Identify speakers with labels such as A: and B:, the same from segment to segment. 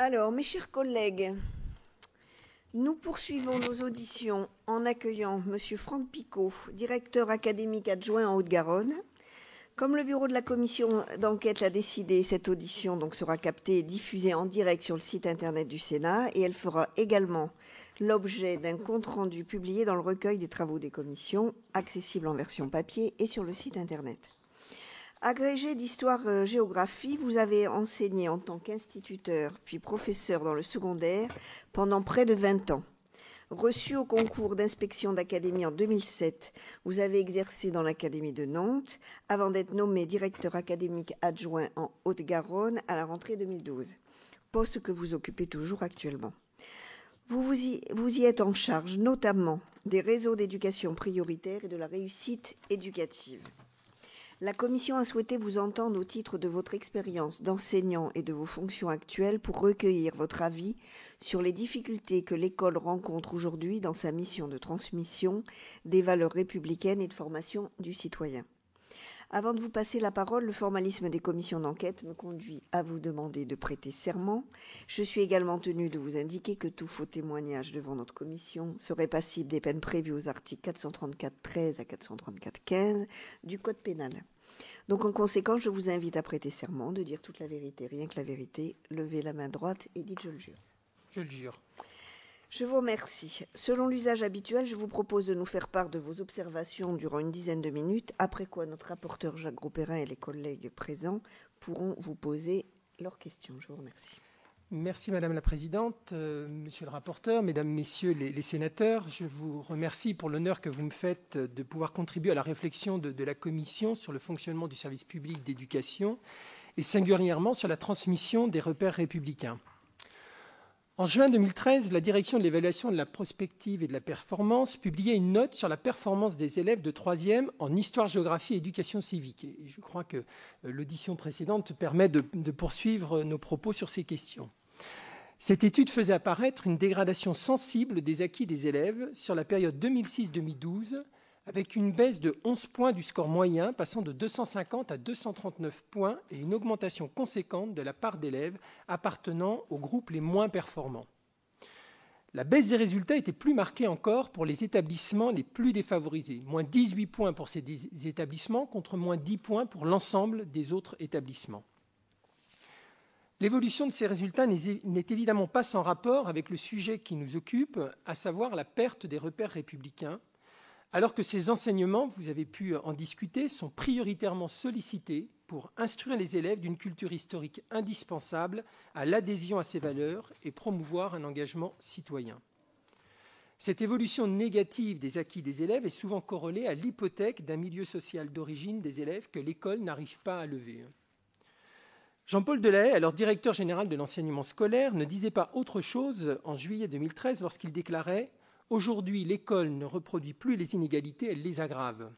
A: Alors, mes chers collègues, nous poursuivons nos auditions en accueillant M. Franck Picot, directeur académique adjoint en Haute-Garonne. Comme le bureau de la commission d'enquête l'a décidé, cette audition donc sera captée et diffusée en direct sur le site internet du Sénat et elle fera également l'objet d'un compte-rendu publié dans le recueil des travaux des commissions, accessible en version papier et sur le site internet. Agrégé d'histoire-géographie, euh, vous avez enseigné en tant qu'instituteur puis professeur dans le secondaire pendant près de 20 ans. Reçu au concours d'inspection d'académie en 2007, vous avez exercé dans l'académie de Nantes avant d'être nommé directeur académique adjoint en Haute-Garonne à la rentrée 2012, poste que vous occupez toujours actuellement. Vous, y, vous y êtes en charge notamment des réseaux d'éducation prioritaire et de la réussite éducative. La Commission a souhaité vous entendre au titre de votre expérience d'enseignant et de vos fonctions actuelles pour recueillir votre avis sur les difficultés que l'école rencontre aujourd'hui dans sa mission de transmission des valeurs républicaines et de formation du citoyen. Avant de vous passer la parole, le formalisme des commissions d'enquête me conduit à vous demander de prêter serment. Je suis également tenue de vous indiquer que tout faux témoignage devant notre commission serait passible des peines prévues aux articles 434-13 à 434-15 du Code pénal. Donc en conséquence, je vous invite à prêter serment, de dire toute la vérité, rien que la vérité. Levez la main droite et dites je le jure. Je le jure. Je vous remercie. Selon l'usage habituel, je vous propose de nous faire part de vos observations durant une dizaine de minutes, après quoi notre rapporteur Jacques Grosperrin et les collègues présents pourront vous poser leurs questions. Je vous remercie.
B: Merci Madame la Présidente, euh, Monsieur le rapporteur, Mesdames, Messieurs les, sénateurs. Je vous remercie pour l'honneur que vous me faites de pouvoir contribuer à la réflexion de la Commission sur le fonctionnement du service public d'éducation et singulièrement sur la transmission des repères républicains. En juin 2013, la direction de l'évaluation de la prospective et de la performance publiait une note sur la performance des élèves de 3e en histoire, géographie et éducation civique. Et je crois que euh, l'audition précédente permet de poursuivre euh, nos propos sur ces questions. Cette étude faisait apparaître une dégradation sensible des acquis des élèves sur la période 2006-2012 avec une baisse de 11 points du score moyen, passant de 250 à 239 points, et une augmentation conséquente de la part d'élèves appartenant aux groupes les moins performants. La baisse des résultats était plus marquée encore pour les établissements les plus défavorisés, moins 18 points pour ces établissements contre moins 10 points pour l'ensemble des autres établissements. L'évolution de ces résultats n'est évidemment pas sans rapport avec le sujet qui nous occupe, à savoir la perte des repères républicains, alors que ces enseignements, vous avez pu en discuter, sont prioritairement sollicités pour instruire les élèves d'une culture historique indispensable à l'adhésion à ces valeurs et promouvoir un engagement citoyen. Cette évolution négative des acquis des élèves est souvent corrélée à l'hypothèque d'un milieu social d'origine des élèves que l'école n'arrive pas à lever. Jean-Paul Delahaye, alors directeur général de l'enseignement scolaire, ne disait pas autre chose en juillet 2013 lorsqu'il déclarait Aujourd'hui, l'école ne reproduit plus les inégalités, elle les aggrave.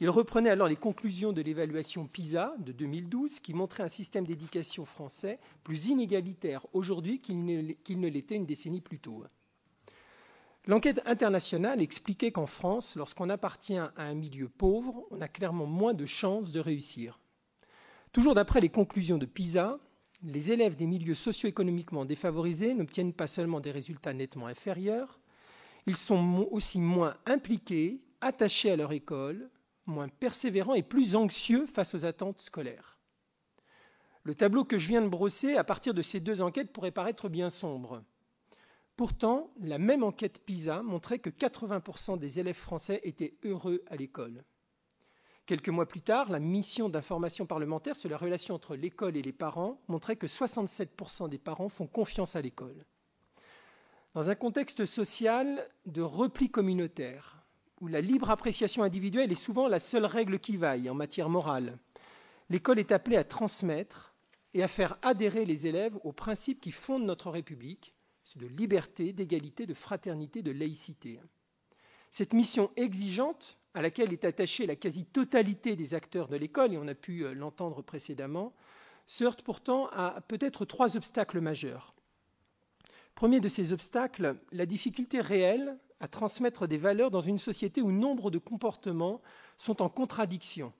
B: Il reprenait alors les conclusions de l'évaluation PISA de 2012 qui montrait un système d'éducation français plus inégalitaire aujourd'hui qu'il ne l'était une décennie plus tôt. L'enquête internationale expliquait qu'en France, lorsqu'on appartient à un milieu pauvre, on a clairement moins de chances de réussir. Toujours d'après les conclusions de PISA, les élèves des milieux socio-économiquement défavorisés n'obtiennent pas seulement des résultats nettement inférieurs, ils sont aussi moins impliqués, attachés à leur école, moins persévérants et plus anxieux face aux attentes scolaires. Le tableau que je viens de brosser à partir de ces deux enquêtes pourrait paraître bien sombre. Pourtant, la même enquête PISA montrait que 80% des élèves français étaient heureux à l'école. Quelques mois plus tard, la mission d'information parlementaire sur la relation entre l'école et les parents montrait que 67% des parents font confiance à l'école. Dans un contexte social de repli communautaire, où la libre appréciation individuelle est souvent la seule règle qui vaille en matière morale, l'école est appelée à transmettre et à faire adhérer les élèves aux principes qui fondent notre République, ceux de liberté, d'égalité, de fraternité, de laïcité. Cette mission exigeante, à laquelle est attachée la quasi-totalité des acteurs de l'école, et on a pu euh, l'entendre précédemment, se heurte pourtant à peut-être trois obstacles majeurs. Premier de ces obstacles, la difficulté réelle à transmettre des valeurs dans une société où nombre de comportements sont en contradiction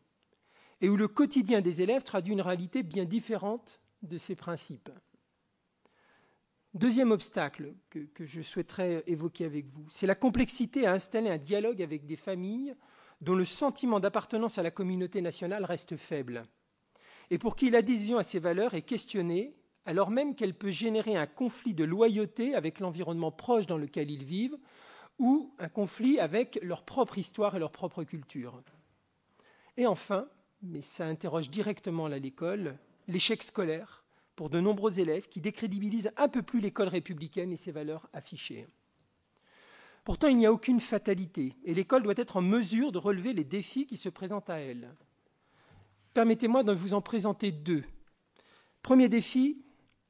B: et où le quotidien des élèves traduit une réalité bien différente de ces principes. Deuxième obstacle que, que je souhaiterais évoquer avec vous, c'est la complexité à installer un dialogue avec des familles dont le sentiment d'appartenance à la communauté nationale reste faible et pour qui l'adhésion à ces valeurs est questionnée alors même qu'elle peut générer un conflit de loyauté avec l'environnement proche dans lequel ils vivent, ou un conflit avec leur propre histoire et leur propre culture. Et enfin, mais ça interroge directement l'école, l'échec scolaire pour de nombreux élèves qui décrédibilisent un peu plus l'école républicaine et ses valeurs affichées. Pourtant, il n'y a aucune fatalité, et l'école doit être en mesure de relever les défis qui se présentent à elle. Permettez-moi de vous en présenter deux. Premier défi,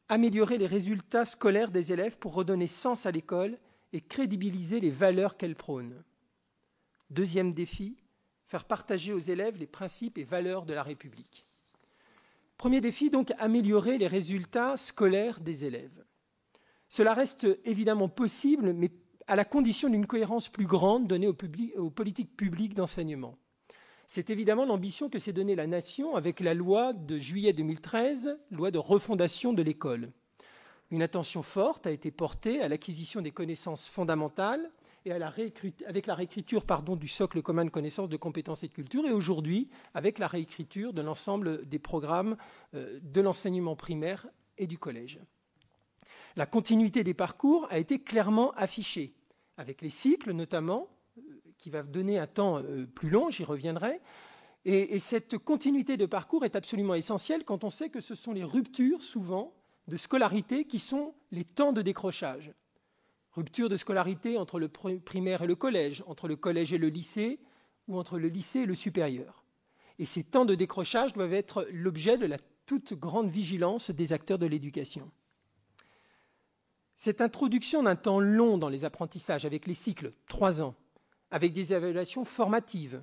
B: améliorer les résultats scolaires des élèves pour redonner sens à l'école et crédibiliser les valeurs qu'elle prône. Deuxième défi, faire partager aux élèves les principes et valeurs de la République. Premier défi, donc, améliorer les résultats scolaires des élèves. Cela reste évidemment possible, mais à la condition d'une cohérence plus grande donnée aux, aux politiques publiques d'enseignement c'est évidemment l'ambition que s'est donnée la nation avec la loi de juillet 2013, loi de refondation de l'école. Une attention forte a été portée à l'acquisition des connaissances fondamentales et à la avec la réécriture du socle commun de connaissances, de compétences et de culture, et aujourd'hui avec la réécriture de l'ensemble des programmes euh, de l'enseignement primaire et du collège. La continuité des parcours a été clairement affichée, avec les cycles notamment, qui va donner un temps euh, plus long, j'y reviendrai. Et, cette continuité de parcours est absolument essentielle quand on sait que ce sont les ruptures, souvent, de scolarité qui sont les temps de décrochage. Rupture de scolarité entre le primaire et le collège, entre le collège et le lycée, ou entre le lycée et le supérieur. Et ces temps de décrochage doivent être l'objet de la toute grande vigilance des acteurs de l'éducation. Cette introduction d'un temps long dans les apprentissages avec les cycles, trois ans, avec des évaluations formatives,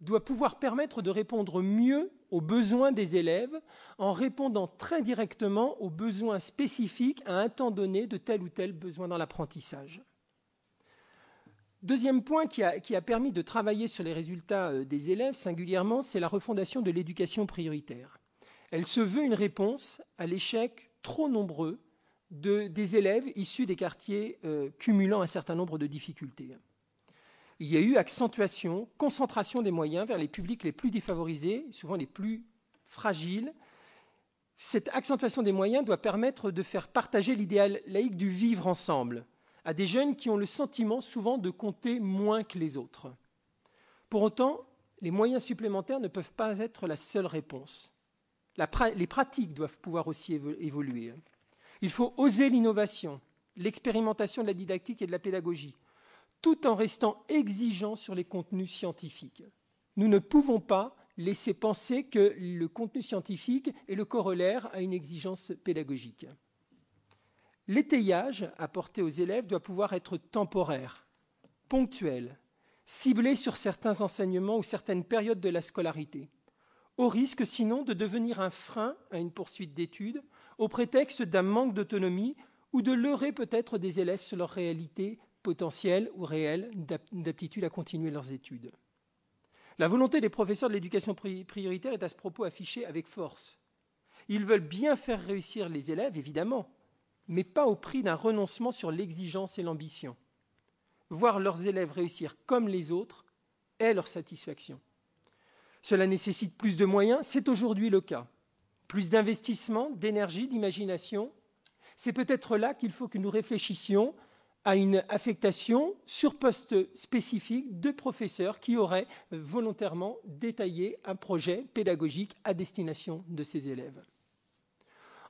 B: doit pouvoir permettre de répondre mieux aux besoins des élèves en répondant très directement aux besoins spécifiques à un temps donné de tel ou tel besoin dans l'apprentissage. Deuxième point qui a, permis de travailler sur les résultats euh, des élèves singulièrement, c'est la refondation de l'éducation prioritaire. Elle se veut une réponse à l'échec trop nombreux des élèves issus des quartiers euh, cumulant un certain nombre de difficultés il y a eu accentuation, concentration des moyens vers les publics les plus défavorisés, souvent les plus fragiles. Cette accentuation des moyens doit permettre de faire partager l'idéal laïque du vivre ensemble à des jeunes qui ont le sentiment souvent de compter moins que les autres. Pour autant, les moyens supplémentaires ne peuvent pas être la seule réponse. les pratiques doivent pouvoir aussi évoluer. Il faut oser l'innovation, l'expérimentation de la didactique et de la pédagogie, tout en restant exigeant sur les contenus scientifiques. Nous ne pouvons pas laisser penser que le contenu scientifique est le corollaire à une exigence pédagogique. L'étayage apporté aux élèves doit pouvoir être temporaire, ponctuel, ciblé sur certains enseignements ou certaines périodes de la scolarité, au risque sinon de devenir un frein à une poursuite d'études, au prétexte d'un manque d'autonomie ou de leurrer peut-être des élèves sur leur réalité potentielles ou réelles d'aptitude à continuer leurs études. La volonté des professeurs de l'éducation prioritaire est à ce propos affichée avec force. Ils veulent bien faire réussir les élèves, évidemment, mais pas au prix d'un renoncement sur l'exigence et l'ambition. Voir leurs élèves réussir comme les autres est leur satisfaction. Cela nécessite plus de moyens, c'est aujourd'hui le cas. Plus d'investissement, d'énergie, d'imagination. C'est peut-être là qu'il faut que nous réfléchissions à une affectation sur poste spécifique de professeurs qui auraient euh, volontairement détaillé un projet pédagogique à destination de ces élèves.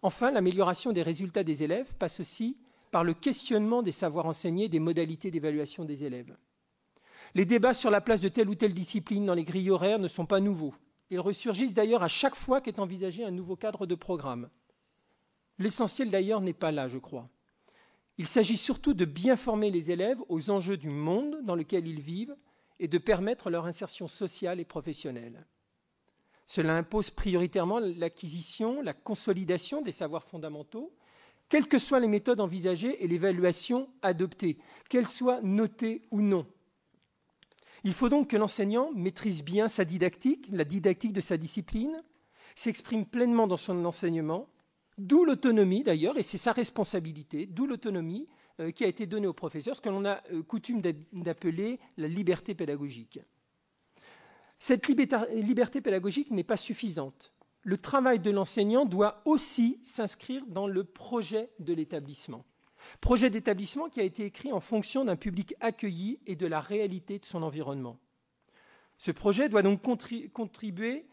B: Enfin, l'amélioration des résultats des élèves passe aussi par le questionnement des savoirs enseignés et des modalités d'évaluation des élèves. Les débats sur la place de telle ou telle discipline dans les grilles horaires ne sont pas nouveaux. Ils ressurgissent d'ailleurs à chaque fois qu'est envisagé un nouveau cadre de programme. L'essentiel d'ailleurs n'est pas là, je crois. Il s'agit surtout de bien former les élèves aux enjeux du monde dans lequel ils vivent et de permettre leur insertion sociale et professionnelle. Cela impose prioritairement l'acquisition, la consolidation des savoirs fondamentaux, quelles que soient les méthodes envisagées et l'évaluation adoptée, qu'elles soient notées ou non. Il faut donc que l'enseignant maîtrise bien sa didactique, la didactique de sa discipline, s'exprime pleinement dans son enseignement D'où l'autonomie d'ailleurs, et c'est sa responsabilité, d'où l'autonomie euh, qui a été donnée aux professeurs, ce que l'on a euh, coutume d'appeler la liberté pédagogique. Cette liberté pédagogique n'est pas suffisante. Le travail de l'enseignant doit aussi s'inscrire dans le projet de l'établissement. Projet d'établissement qui a été écrit en fonction d'un public accueilli et de la réalité de son environnement. Ce projet doit donc contribuer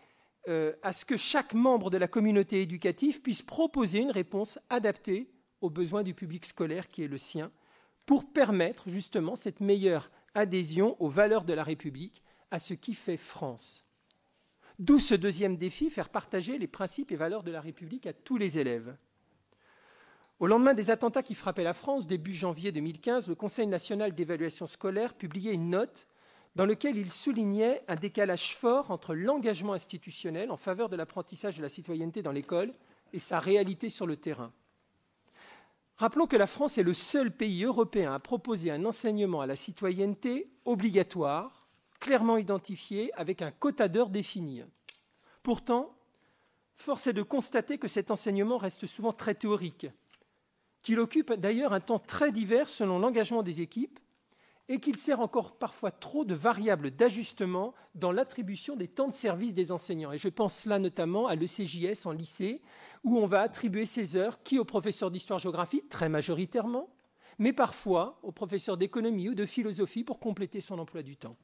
B: euh, à ce que chaque membre de la communauté éducative puisse proposer une réponse adaptée aux besoins du public scolaire qui est le sien, pour permettre justement cette meilleure adhésion aux valeurs de la République, à ce qui fait France. D'où ce deuxième défi, faire partager les principes et valeurs de la République à tous les élèves. Au lendemain des attentats qui frappaient la France, début janvier 2015, le Conseil national d'évaluation scolaire publiait une note dans lequel il soulignait un décalage fort entre l'engagement institutionnel en faveur de l'apprentissage de la citoyenneté dans l'école et sa réalité sur le terrain. Rappelons que la France est le seul pays européen à proposer un enseignement à la citoyenneté obligatoire, clairement identifié, avec un quota d'heures défini. Pourtant, force est de constater que cet enseignement reste souvent très théorique, qu'il occupe d'ailleurs un temps très divers selon l'engagement des équipes et qu'il sert encore parfois trop de variables d'ajustement dans l'attribution des temps de service des enseignants. Et je pense là notamment à l'ECJS en lycée, où on va attribuer ces heures qui aux professeurs d'histoire-géographie, très majoritairement, mais parfois aux professeurs d'économie ou de philosophie pour compléter son emploi du temps.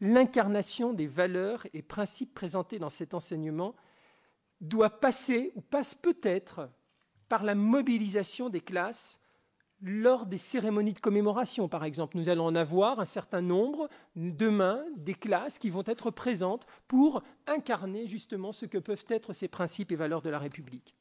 B: L'incarnation des valeurs et principes présentés dans cet enseignement doit passer ou passe peut-être par la mobilisation des classes lors des cérémonies de commémoration, par exemple. Nous allons en avoir un certain nombre demain des classes qui vont être présentes pour incarner justement ce que peuvent être ces principes et valeurs de la République.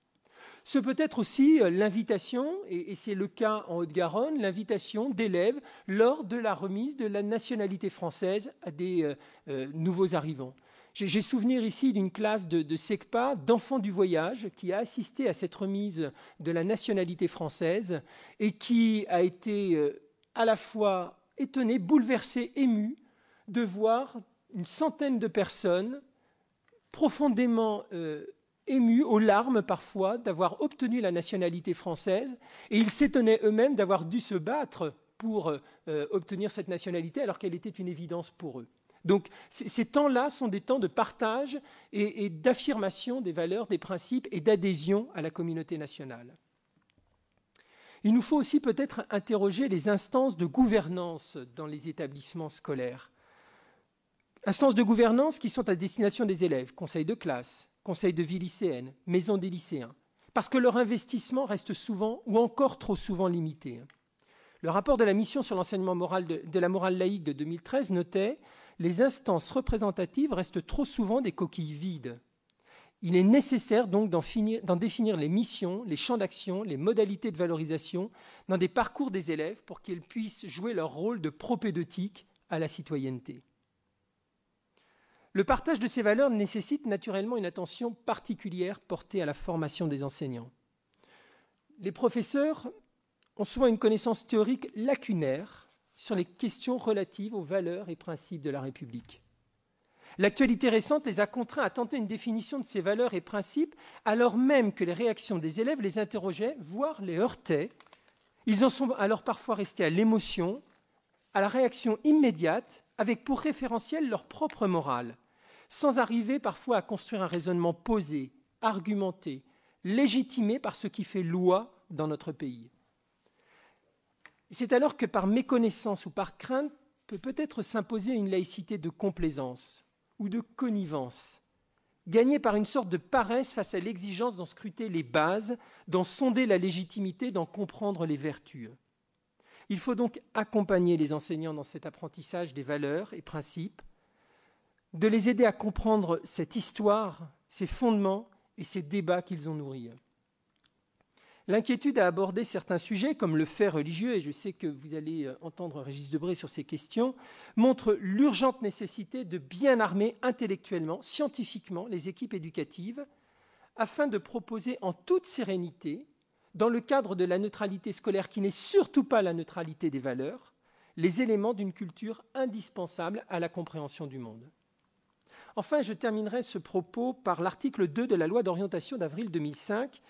B: Ce peut être aussi euh, l'invitation, et c'est le cas en Haute-Garonne, l'invitation d'élèves lors de la remise de la nationalité française à des euh, euh, nouveaux arrivants. J'ai souvenir ici d'une classe de, SECPA, d'enfants du voyage, qui a assisté à cette remise de la nationalité française et qui a été euh, à la fois étonnée, bouleversée, émue de voir une centaine de personnes profondément euh, émues aux larmes parfois, d'avoir obtenu la nationalité française, et ils s'étonnaient eux-mêmes d'avoir dû se battre pour euh, obtenir cette nationalité alors qu'elle était une évidence pour eux. Donc ces temps-là sont des temps de partage et, d'affirmation des valeurs, des principes et d'adhésion à la communauté nationale. Il nous faut aussi peut-être interroger les instances de gouvernance dans les établissements scolaires. Instances de gouvernance qui sont à destination des élèves, conseils de classe, conseils de vie lycéenne, maisons des lycéens, parce que leur investissement reste souvent ou encore trop souvent limité. Le rapport de la mission sur l'enseignement moral de, la morale laïque de 2013 notait les instances représentatives restent trop souvent des coquilles vides. Il est nécessaire donc d'en définir les missions, les champs d'action, les modalités de valorisation dans des parcours des élèves pour qu'ils puissent jouer leur rôle de propédeutique à la citoyenneté. Le partage de ces valeurs nécessite naturellement une attention particulière portée à la formation des enseignants. Les professeurs ont souvent une connaissance théorique lacunaire sur les questions relatives aux valeurs et principes de la République. L'actualité récente les a contraints à tenter une définition de ces valeurs et principes, alors même que les réactions des élèves les interrogeaient, voire les heurtaient. Ils en sont alors parfois restés à l'émotion, à la réaction immédiate, avec pour référentiel leur propre morale, sans arriver parfois à construire un raisonnement posé, argumenté, légitimé par ce qui fait loi dans notre pays. C'est alors que par méconnaissance ou par crainte peut peut-être s'imposer une laïcité de complaisance ou de connivence, gagnée par une sorte de paresse face à l'exigence d'en scruter les bases, d'en sonder la légitimité, d'en comprendre les vertus. Il faut donc accompagner les enseignants dans cet apprentissage des valeurs et principes, de les aider à comprendre cette histoire, ces fondements et ces débats qu'ils ont nourris. L'inquiétude à aborder certains sujets, comme le fait religieux, et je sais que vous allez euh, entendre Régis Debré sur ces questions, montre l'urgente nécessité de bien armer intellectuellement, scientifiquement, les équipes éducatives, afin de proposer en toute sérénité, dans le cadre de la neutralité scolaire qui n'est surtout pas la neutralité des valeurs, les éléments d'une culture indispensable à la compréhension du monde. Enfin, je terminerai ce propos par l'article 2 de la loi d'orientation d'avril 2005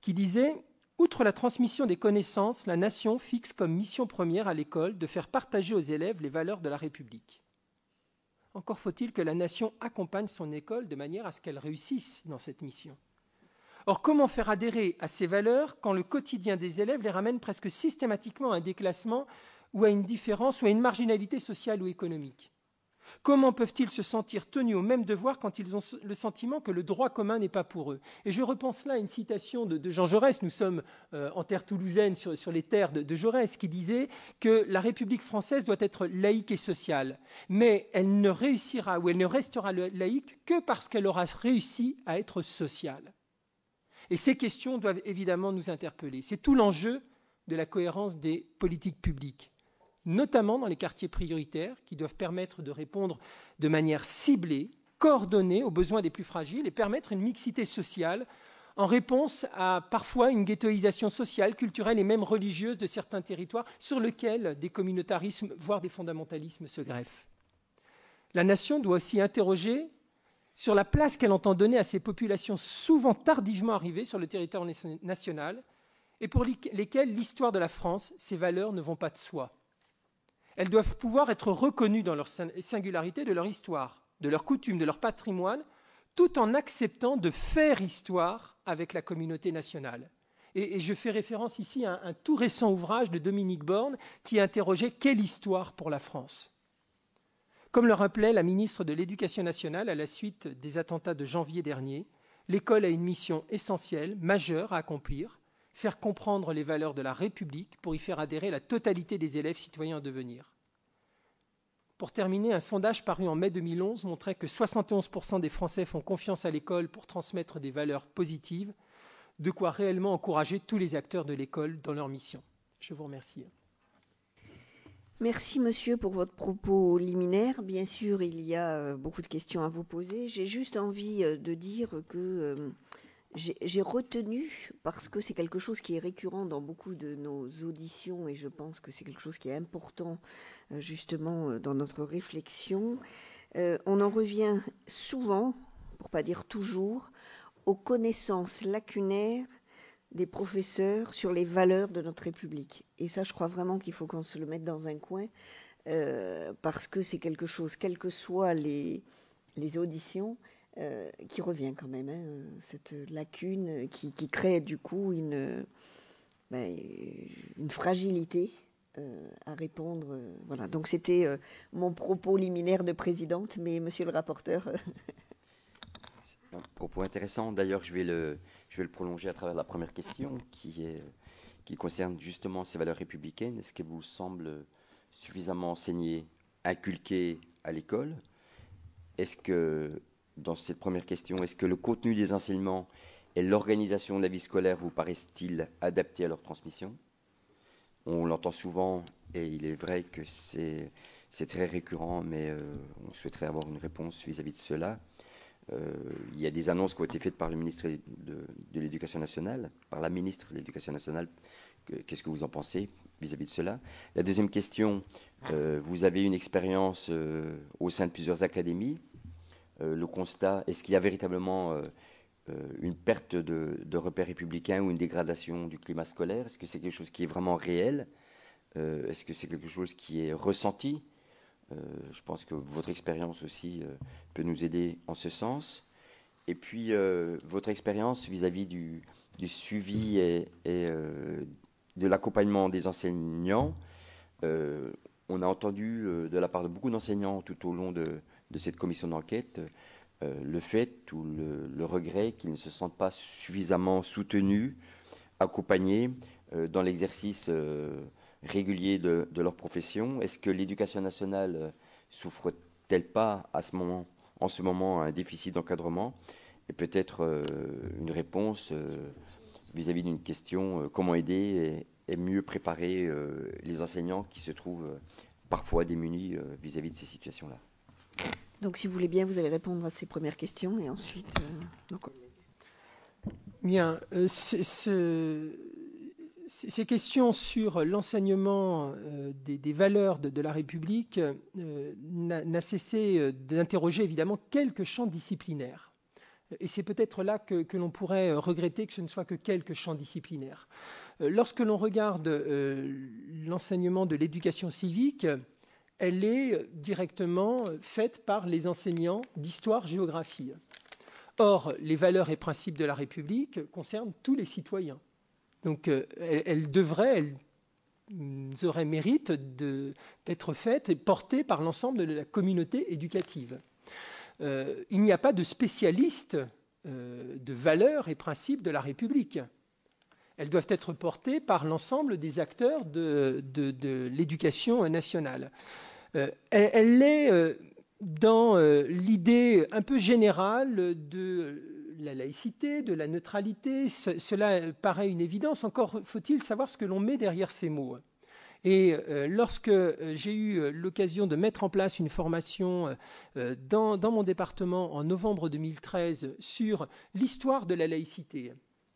B: qui disait Outre la transmission des connaissances, la nation fixe comme mission première à l'école de faire partager aux élèves les valeurs de la République. Encore faut-il que la nation accompagne son école de manière à ce qu'elle réussisse dans cette mission. Or, comment faire adhérer à ces valeurs quand le quotidien des élèves les ramène presque systématiquement à un déclassement ou à une différence ou à une marginalité sociale ou économique Comment peuvent-ils se sentir tenus au même devoir quand ils ont le sentiment que le droit commun n'est pas pour eux Et je repense là à une citation de, Jean Jaurès, nous sommes euh, en terre toulousaine sur, les terres de, de Jaurès, qui disait que la République française doit être laïque et sociale, mais elle ne réussira ou elle ne restera laïque que parce qu'elle aura réussi à être sociale. Et ces questions doivent évidemment nous interpeller. C'est tout l'enjeu de la cohérence des politiques publiques notamment dans les quartiers prioritaires, qui doivent permettre de répondre de manière ciblée, coordonnée aux besoins des plus fragiles et permettre une mixité sociale en réponse à parfois une ghettoïsation sociale, culturelle et même religieuse de certains territoires sur lesquels des communautarismes, voire des fondamentalismes se greffent. La nation doit aussi interroger sur la place qu'elle entend donner à ces populations souvent tardivement arrivées sur le territoire national et pour lesquelles l'histoire de la France, ses valeurs ne vont pas de soi. Elles doivent pouvoir être reconnues dans leur singularité de leur histoire, de leurs coutumes, de leur patrimoine, tout en acceptant de faire histoire avec la communauté nationale. Et, je fais référence ici à un, un, tout récent ouvrage de Dominique Borne qui interrogeait quelle histoire pour la France. Comme le rappelait la ministre de l'Éducation nationale à la suite des attentats de janvier dernier, l'école a une mission essentielle, majeure à accomplir, faire comprendre les valeurs de la République pour y faire adhérer la totalité des élèves citoyens à devenir. Pour terminer, un sondage paru en mai 2011 montrait que 71% des Français font confiance à l'école pour transmettre des valeurs positives, de quoi réellement encourager tous les acteurs de l'école dans leur mission. Je vous remercie.
A: Merci monsieur pour votre propos liminaire. Bien sûr, il y a euh, beaucoup de questions à vous poser. J'ai juste envie euh, de dire que euh, j'ai retenu, parce que c'est quelque chose qui est récurrent dans beaucoup de nos auditions et je pense que c'est quelque chose qui est important euh, justement euh, dans notre réflexion, euh, on en revient souvent, pour pas dire toujours, aux connaissances lacunaires des professeurs sur les valeurs de notre République. Et ça, je crois vraiment qu'il faut qu'on se le mette dans un coin, parce que c'est quelque chose, quelles que soient les, les auditions, euh, qui revient quand même, hein, cette lacune qui, crée du coup une, ben, une fragilité euh, à répondre. Euh, voilà, donc c'était mon propos liminaire de présidente, mais monsieur le rapporteur.
C: un propos intéressant. D'ailleurs, je, vais le, je vais le prolonger à travers la première question qui, est, qui concerne justement ces valeurs républicaines. Est-ce qu'elles vous semblent suffisamment enseignées, inculquées à l'école Est-ce que dans cette première question, est-ce que le contenu des enseignements et l'organisation de la vie scolaire vous paraissent-ils adaptés à leur transmission On l'entend souvent et il est vrai que c'est très récurrent, mais euh, on souhaiterait avoir une réponse vis-à-vis de cela. Euh, il y a des annonces qui ont été faites par le ministre de, l'Éducation nationale, par la ministre de l'Éducation nationale. Qu'est-ce que vous en pensez vis-à-vis de cela La deuxième question, euh, vous avez une expérience au sein de plusieurs académies. Euh, le constat Est-ce qu'il y a véritablement euh, euh, une perte de, repères républicains ou une dégradation du climat scolaire Est-ce que c'est quelque chose qui est vraiment réel Est-ce que c'est quelque chose qui est ressenti Je pense que votre expérience aussi peut nous aider en ce sens. Et puis, votre expérience vis-à-vis du, suivi et, de l'accompagnement des enseignants. on a entendu de la part de beaucoup d'enseignants tout au long de, de cette commission d'enquête euh, le fait ou le, regret qu'ils ne se sentent pas suffisamment soutenus, accompagnés euh, dans l'exercice euh, régulier de, leur profession. Est-ce que l'éducation nationale souffre-t-elle pas à ce moment, en ce moment un déficit d'encadrement Et peut-être une réponse vis-à-vis d'une question comment aider et, mieux préparer les enseignants qui se trouvent parfois démunis vis à -vis de ces situations-là.
A: Donc, si vous voulez bien, vous allez répondre à ces premières questions et ensuite. Euh, bien. Euh,
B: ces questions sur l'enseignement euh, des, valeurs de, la République n'a cessé d'interroger évidemment quelques champs disciplinaires. Et c'est peut-être là que, que l'on pourrait regretter que ce ne soit que quelques champs disciplinaires. Lorsque l'on regarde l'enseignement de l'éducation civique, elle est directement faite par les enseignants d'histoire-géographie. Or, les valeurs et principes de la République concernent tous les citoyens. Donc, euh, elles, devraient, elles auraient mérite d'être faites et portées par l'ensemble de la communauté éducative. Euh, il n'y a pas de spécialiste euh, de valeurs et principes de la République. Elles doivent être portées par l'ensemble des acteurs de l'éducation nationale. Euh, elle l'est euh, dans euh, l'idée un peu générale de la laïcité, de la neutralité, cela paraît une évidence. Encore faut-il savoir ce que l'on met derrière ces mots. Et lorsque j'ai eu l'occasion de mettre en place une formation dans, mon département en novembre 2013 sur l'histoire de la laïcité,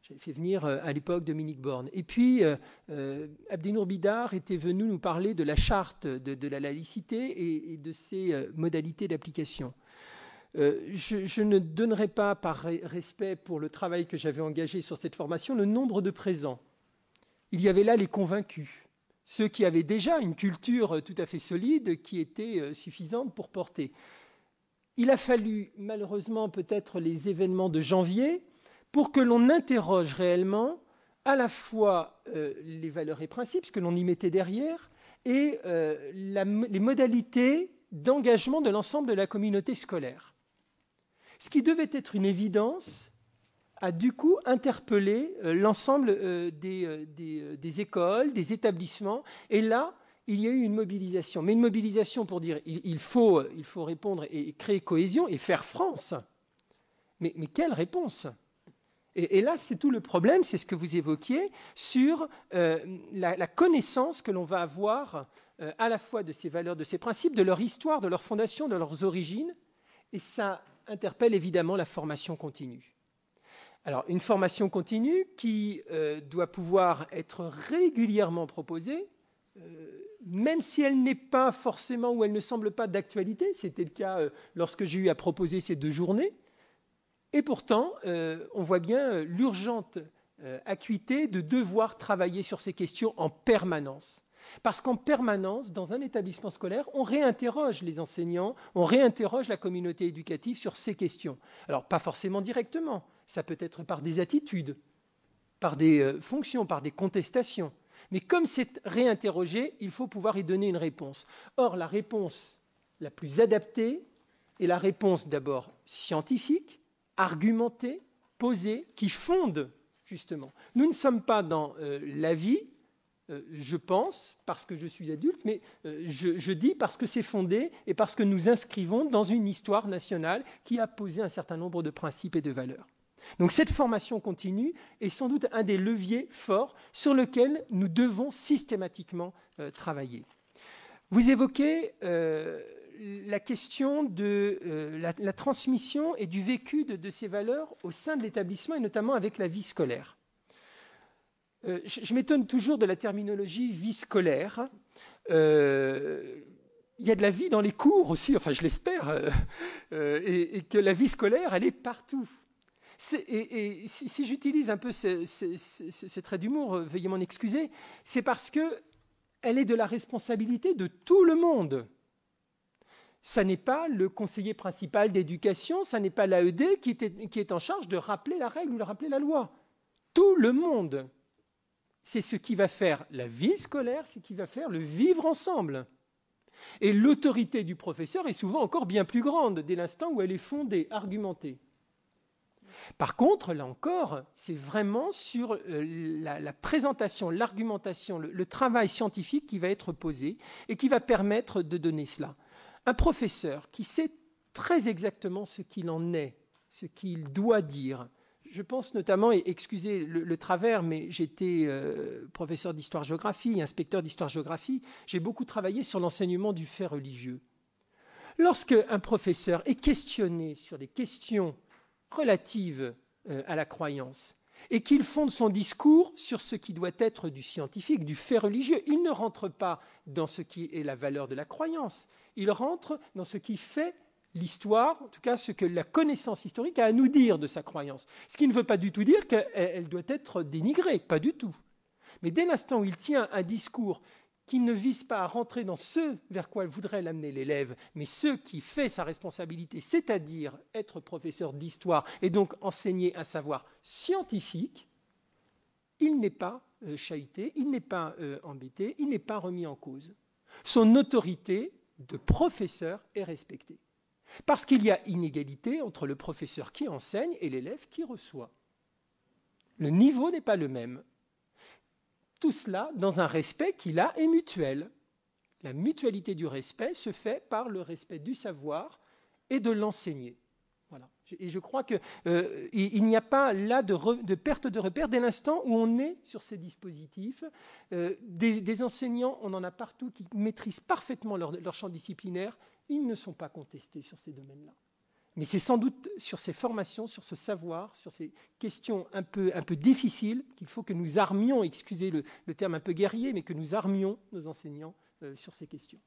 B: j'avais fait venir euh, à l'époque Dominique Borne. Et puis, euh, euh, Abdinour Bidar était venu nous parler de la charte de, la laïcité et, de ses modalités d'application. je, ne donnerai pas, par respect pour le travail que j'avais engagé sur cette formation, le nombre de présents. Il y avait là les convaincus, ceux qui avaient déjà une culture tout à fait solide qui était suffisante pour porter. Il a fallu, malheureusement, peut-être les événements de janvier pour que l'on interroge réellement à la fois euh, les valeurs et principes, ce que l'on y mettait derrière, et euh, les modalités d'engagement de l'ensemble de la communauté scolaire. Ce qui devait être une évidence a du coup interpellé euh, l'ensemble des, écoles, des établissements, et là, il y a eu une mobilisation, mais une mobilisation pour dire il, faut, répondre et créer cohésion et faire France. mais quelle réponse et, là, c'est tout le problème, c'est ce que vous évoquiez, sur euh, la, connaissance que l'on va avoir euh, à la fois de ces valeurs, de ces principes, de leur histoire, de leur fondation, de leurs origines. Et ça interpelle évidemment la formation continue. Alors, une formation continue qui euh, doit pouvoir être régulièrement proposée, même si elle n'est pas forcément ou elle ne semble pas d'actualité. C'était le cas lorsque j'ai eu à proposer ces deux journées. Et pourtant, euh, on voit bien euh, l'urgente euh, acuité de devoir travailler sur ces questions en permanence. Parce qu'en permanence, dans un établissement scolaire, on réinterroge les enseignants, on réinterroge la communauté éducative sur ces questions. Alors, pas forcément directement, ça peut être par des attitudes, par des fonctions, par des contestations. Mais comme c'est réinterrogé, il faut pouvoir y donner une réponse. Or, la réponse la plus adaptée est la réponse d'abord scientifique, argumenter, posé, qui fondent, justement. Nous ne sommes pas dans euh, la vie, euh, je pense, parce que je suis adulte, mais euh, je, je, dis parce que c'est fondé et parce que nous inscrivons dans une histoire nationale qui a posé un certain nombre de principes et de valeurs. Donc cette formation continue est sans doute un des leviers forts sur lequel nous devons systématiquement travailler. Vous évoquez la question de euh, la, transmission et du vécu de, ces valeurs au sein de l'établissement, et notamment avec la vie scolaire. Euh, je, m'étonne toujours de la terminologie vie scolaire. Euh, il y a de la vie dans les cours aussi, enfin je l'espère, et, que la vie scolaire, elle est partout. et, si, j'utilise un peu ce, trait d'humour, veuillez m'en excuser, c'est parce que elle est de la responsabilité de tout le monde. Ça n'est pas le conseiller principal d'éducation, ça n'est pas l'AED qui, qui, est en charge de rappeler la règle ou de rappeler la loi. Tout le monde. C'est ce qui va faire la vie scolaire, c'est ce qui va faire le vivre ensemble. Et l'autorité du professeur est souvent encore bien plus grande dès l'instant où elle est fondée, argumentée. Par contre, là encore, c'est vraiment sur euh, la, présentation, l'argumentation, le, travail scientifique qui va être posé et qui va permettre de donner cela un professeur qui sait très exactement ce qu'il en est, ce qu'il doit dire, je pense notamment, et excusez le, travers, mais j'étais euh, professeur d'histoire-géographie, inspecteur d'histoire-géographie, j'ai beaucoup travaillé sur l'enseignement du fait religieux. Lorsque un professeur est questionné sur des questions relatives euh, à la croyance, et qu'il fonde son discours sur ce qui doit être du scientifique, du fait religieux. Il ne rentre pas dans ce qui est la valeur de la croyance, il rentre dans ce qui fait l'histoire, en tout cas ce que la connaissance historique a à nous dire de sa croyance. Ce qui ne veut pas du tout dire qu'elle doit être dénigrée, pas du tout. Mais dès l'instant où il tient un discours qui ne vise pas à rentrer dans ce vers quoi elle voudrait l'amener l'élève, mais ce qui fait sa responsabilité, c'est-à-dire être professeur d'histoire et donc enseigner un savoir scientifique, il n'est pas euh, il n'est pas euh, embêté, il n'est pas remis en cause. Son autorité de professeur est respectée. Parce qu'il y a inégalité entre le professeur qui enseigne et l'élève qui reçoit. Le niveau n'est pas le même tout cela dans un respect qui là est mutuel. La mutualité du respect se fait par le respect du savoir et de l'enseigner. Voilà. Et je crois qu'il euh, n'y a pas là de, perte de repère dès l'instant où on est sur ces dispositifs. Euh, des, enseignants, on en a partout qui maîtrisent parfaitement leur champ disciplinaire. Ils ne sont pas contestés sur ces domaines-là. Mais c'est sans doute sur ces formations, sur ce savoir, sur ces questions un peu, un peu difficiles qu'il faut que nous armions, excusez le, terme un peu guerrier, mais que nous armions nos enseignants euh, sur ces questions.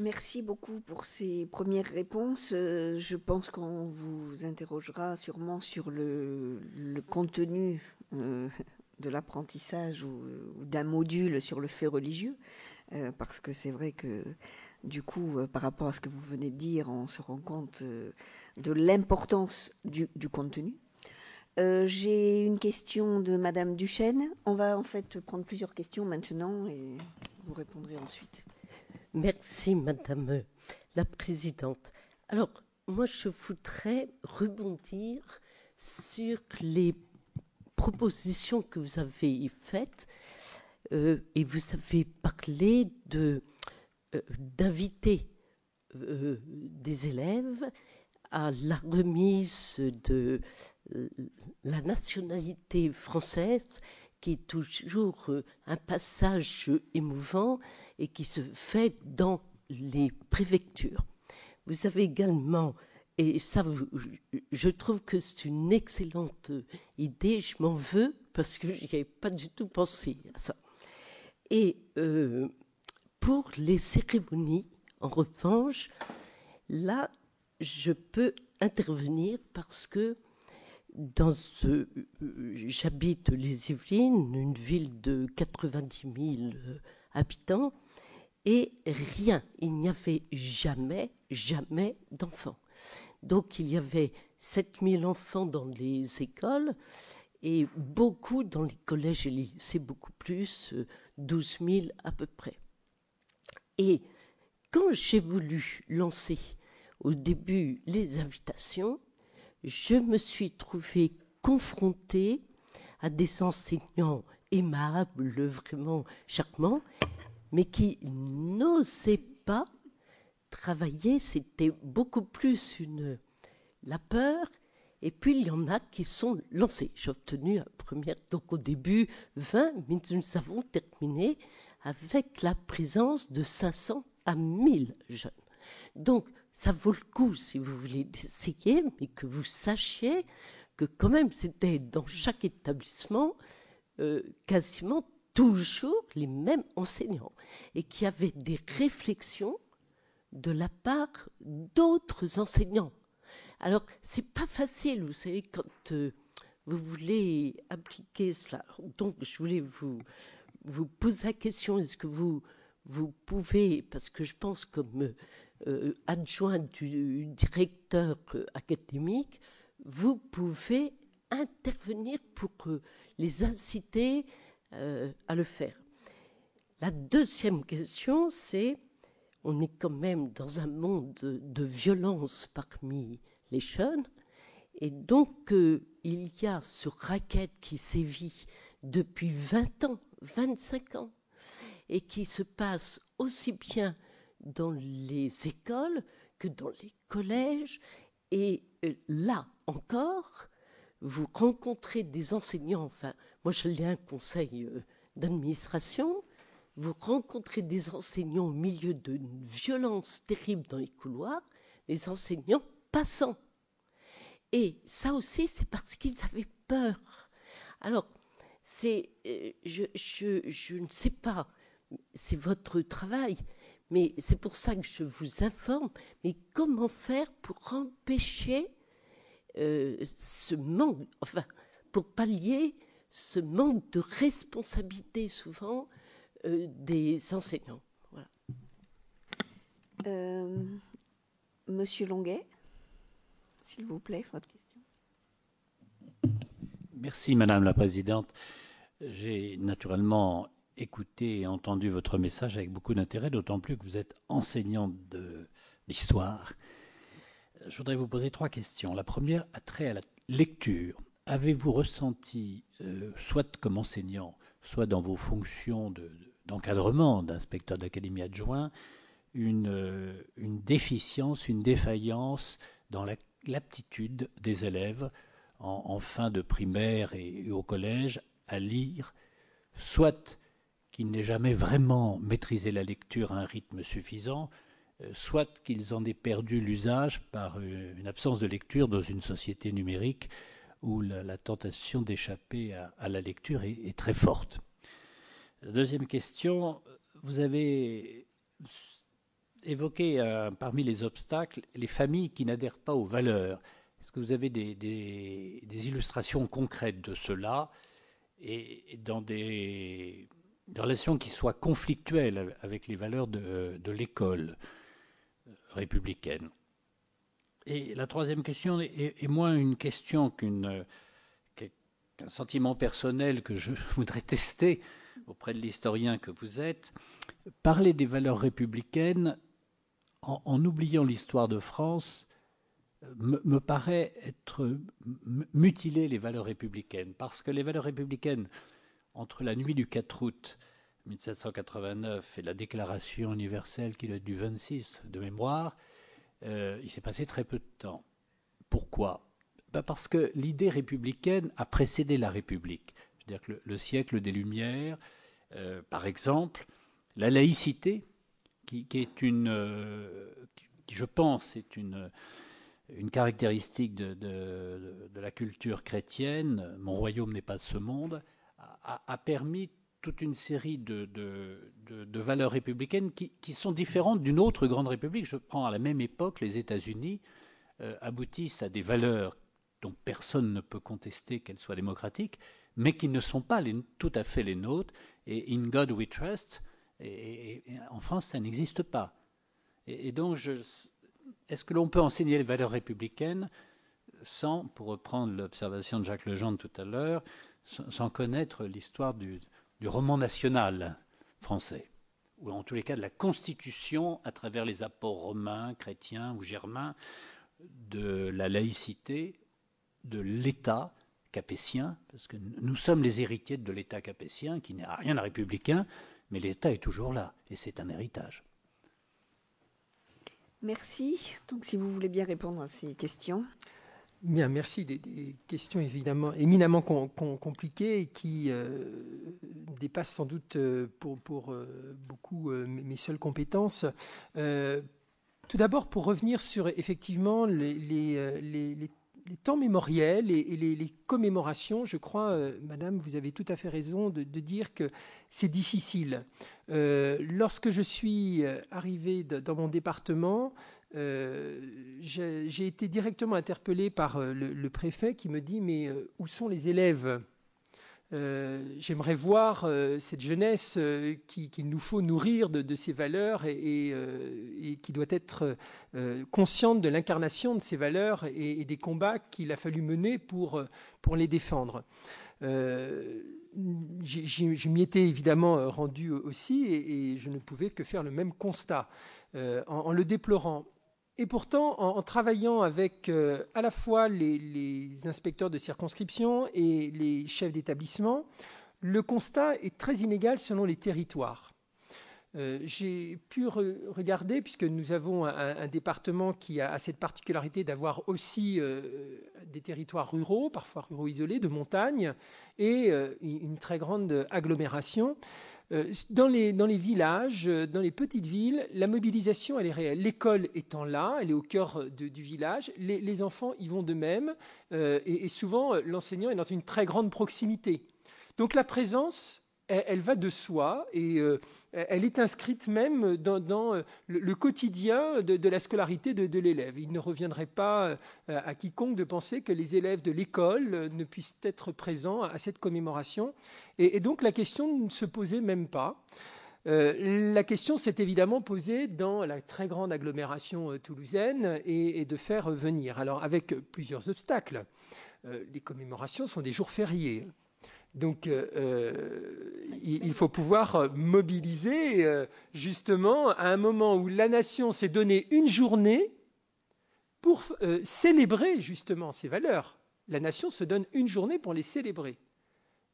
A: Merci beaucoup pour ces premières réponses. Euh, je pense qu'on vous interrogera sûrement sur le, contenu euh, de l'apprentissage ou d'un module sur le fait religieux, parce que c'est vrai que du coup, euh, par rapport à ce que vous venez de dire, on se rend compte euh, de l'importance du, contenu. Euh, j'ai une question de Madame Duchesne. On va en fait prendre plusieurs questions maintenant et vous répondrez ensuite.
D: Merci Madame la Présidente. Alors, moi je voudrais rebondir sur les propositions que vous avez faites et vous avez parlé de euh, d'inviter euh, des élèves à la remise de euh, la nationalité française, qui est toujours un passage émouvant et qui se fait dans les préfectures. Vous avez également, et ça, je trouve que c'est une excellente idée, je m'en veux parce que je n'y avais pas du tout pensé à ça. Et pour les cérémonies, en revanche, là, je peux intervenir parce que dans ce, euh, j'habite les Yvelines, une ville de 90 000 euh, habitants, et rien, il n'y avait jamais, jamais d'enfants. Donc il y avait 7 000 enfants dans les écoles et beaucoup dans les collèges et lycées, beaucoup plus, 12 euh, 000 à peu près. Et quand j'ai voulu lancer au début les invitations, je me suis trouvée confrontée à des enseignants aimables, vraiment charmants, mais qui n'osaient pas travailler. C'était beaucoup plus une, la peur. Et puis, il y en a qui sont lancés. J'ai obtenu la première, donc au début, 20, mais nous avons terminé avec la présence de 500 à 1000 jeunes. Donc, ça vaut le coup, si vous voulez, essayer, mais que vous sachiez que quand même, c'était dans chaque établissement euh, quasiment toujours les mêmes enseignants et qu'il y avait des réflexions de la part d'autres enseignants. Alors, c'est pas facile, vous savez, quand euh, vous voulez appliquer cela. Donc, je voulais vous vous pose la question, est-ce que vous, pouvez, parce que je pense comme euh, adjoint du directeur euh, académique, vous pouvez intervenir pour euh, les inciter à le faire. La deuxième question, c'est, on est quand même dans un monde de violence parmi les jeunes, et donc il y a ce racket qui sévit depuis 20 ans 25 ans et qui se passe aussi bien dans les écoles que dans les collèges. Et euh, là encore, vous rencontrez des enseignants, enfin, moi je l'ai un conseil euh, d'administration, vous rencontrez des enseignants au milieu d'une violence terrible dans les couloirs, les enseignants passants. Et ça aussi, c'est parce qu'ils avaient peur. Alors, c'est, euh, je, ne sais pas, c'est votre travail, mais c'est pour ça que je vous informe, mais comment faire pour empêcher euh, ce manque, enfin, pour pallier ce manque de responsabilité souvent euh, des enseignants
A: Monsieur Longuet, s'il vous plaît, votre question.
E: Merci madame la présidente, j'ai naturellement écouté et entendu votre message avec beaucoup d'intérêt, d'autant plus que vous êtes enseignante de l'histoire. Je voudrais vous poser trois questions. La première a trait à la lecture. Avez-vous ressenti, euh, soit comme enseignant, soit dans vos fonctions d'encadrement d'inspecteur d'académie adjoint, une, euh, déficience, une défaillance dans l'aptitude des élèves en, fin de primaire et, au collège à lire, soit qu'ils n'aient jamais vraiment maîtrisé la lecture à un rythme suffisant, euh, soit qu'ils en aient perdu l'usage par euh, une absence de lecture dans une société numérique où la, tentation d'échapper à, la lecture est, très forte. deuxième question, vous avez évoqué euh, parmi les obstacles les familles qui n'adhèrent pas aux valeurs. Est-ce que vous avez des, illustrations concrètes de cela et dans des, relations qui soient conflictuelles avec les valeurs de, l'école républicaine Et la troisième question est, moins une question qu'un sentiment personnel que je voudrais tester auprès de l'historien que vous êtes, parler des valeurs républicaines en oubliant l'histoire de France me, paraît être mutiler les valeurs républicaines, parce que les valeurs républicaines, entre la nuit du 4 août 1789 et la Déclaration universelle qui date du 26 de mémoire, euh, il s'est passé très peu de temps. Pourquoi bah, Parce que l'idée républicaine a précédé la République. C'est-à-dire que le, siècle des Lumières, euh, par exemple, la laïcité, qui, qui est une, euh, qui, je pense, est une une caractéristique de, la culture chrétienne, mon royaume n'est pas de ce monde, a, permis toute une série de, valeurs républicaines qui, sont différentes d'une autre grande république. Je prends à la même époque les États-Unis euh, aboutissent à des valeurs dont personne ne peut contester qu'elles soient démocratiques, mais qui ne sont pas tout à fait les nôtres. Et In God We Trust, et en France, ça n'existe pas. Et, donc, je, est-ce que l'on peut enseigner les valeurs républicaines sans, pour reprendre l'observation de Jacques Lejeune tout à l'heure, sans, connaître l'histoire du, roman national français ou en tous les cas de la constitution à travers les apports romains, chrétiens ou germains, de la laïcité, de l'État capétien, parce que nous sommes les héritiers de l'État capétien qui n'est rien de républicain, mais l'État est toujours là et c'est un héritage.
A: Merci. Donc, si vous voulez bien répondre à ces questions.
B: Bien, merci. Des, questions évidemment éminemment compliquées et qui euh, dépassent sans doute euh, pour, euh, beaucoup mes seules compétences. tout d'abord, pour revenir sur effectivement les, les les temps mémoriels et, les, commémorations, je crois, euh, Madame, vous avez tout à fait raison de, dire que c'est difficile. Euh, lorsque je suis euh, arrivé dans mon département, j'ai été directement interpellé par le, préfet qui me dit mais où sont les élèves euh, j'aimerais voir euh, cette jeunesse euh, qu'il nous faut nourrir de, ses valeurs et, qui doit être consciente de l'incarnation de ces valeurs et, des combats qu'il a fallu mener pour, les défendre. je m'y étais évidemment rendu aussi et, je ne pouvais que faire le même constat en le déplorant. Et pourtant, en, travaillant avec euh, à la fois les, inspecteurs de circonscription et les chefs d'établissement, le constat est très inégal selon les territoires. Euh, j'ai pu regarder, puisque nous avons un, département qui a, cette particularité d'avoir aussi euh, des territoires ruraux, parfois ruraux isolés, de montagne, et une très grande agglomération. Euh, dans les, dans les villages, euh, dans les petites villes, la mobilisation, elle est réelle. L'école étant là, elle est au cœur euh, du village, les, enfants y vont de même, et souvent l'enseignant est dans une très grande proximité. Donc la présence elle, va de soi et euh, elle est inscrite même dans, euh, le, quotidien de, la scolarité de, l'élève. Il ne reviendrait pas euh, à quiconque de penser que les élèves de l'école ne puissent être présents à cette commémoration. Et, donc la question ne se posait même pas. la question s'est évidemment posée dans la très grande agglomération toulousaine et, de faire venir, alors avec plusieurs obstacles. les commémorations sont des jours fériés. Donc, euh, euh, il, faut pouvoir euh, mobiliser, justement, à un moment où la nation s'est donnée une journée pour célébrer, justement, ses valeurs. La nation se donne une journée pour les célébrer.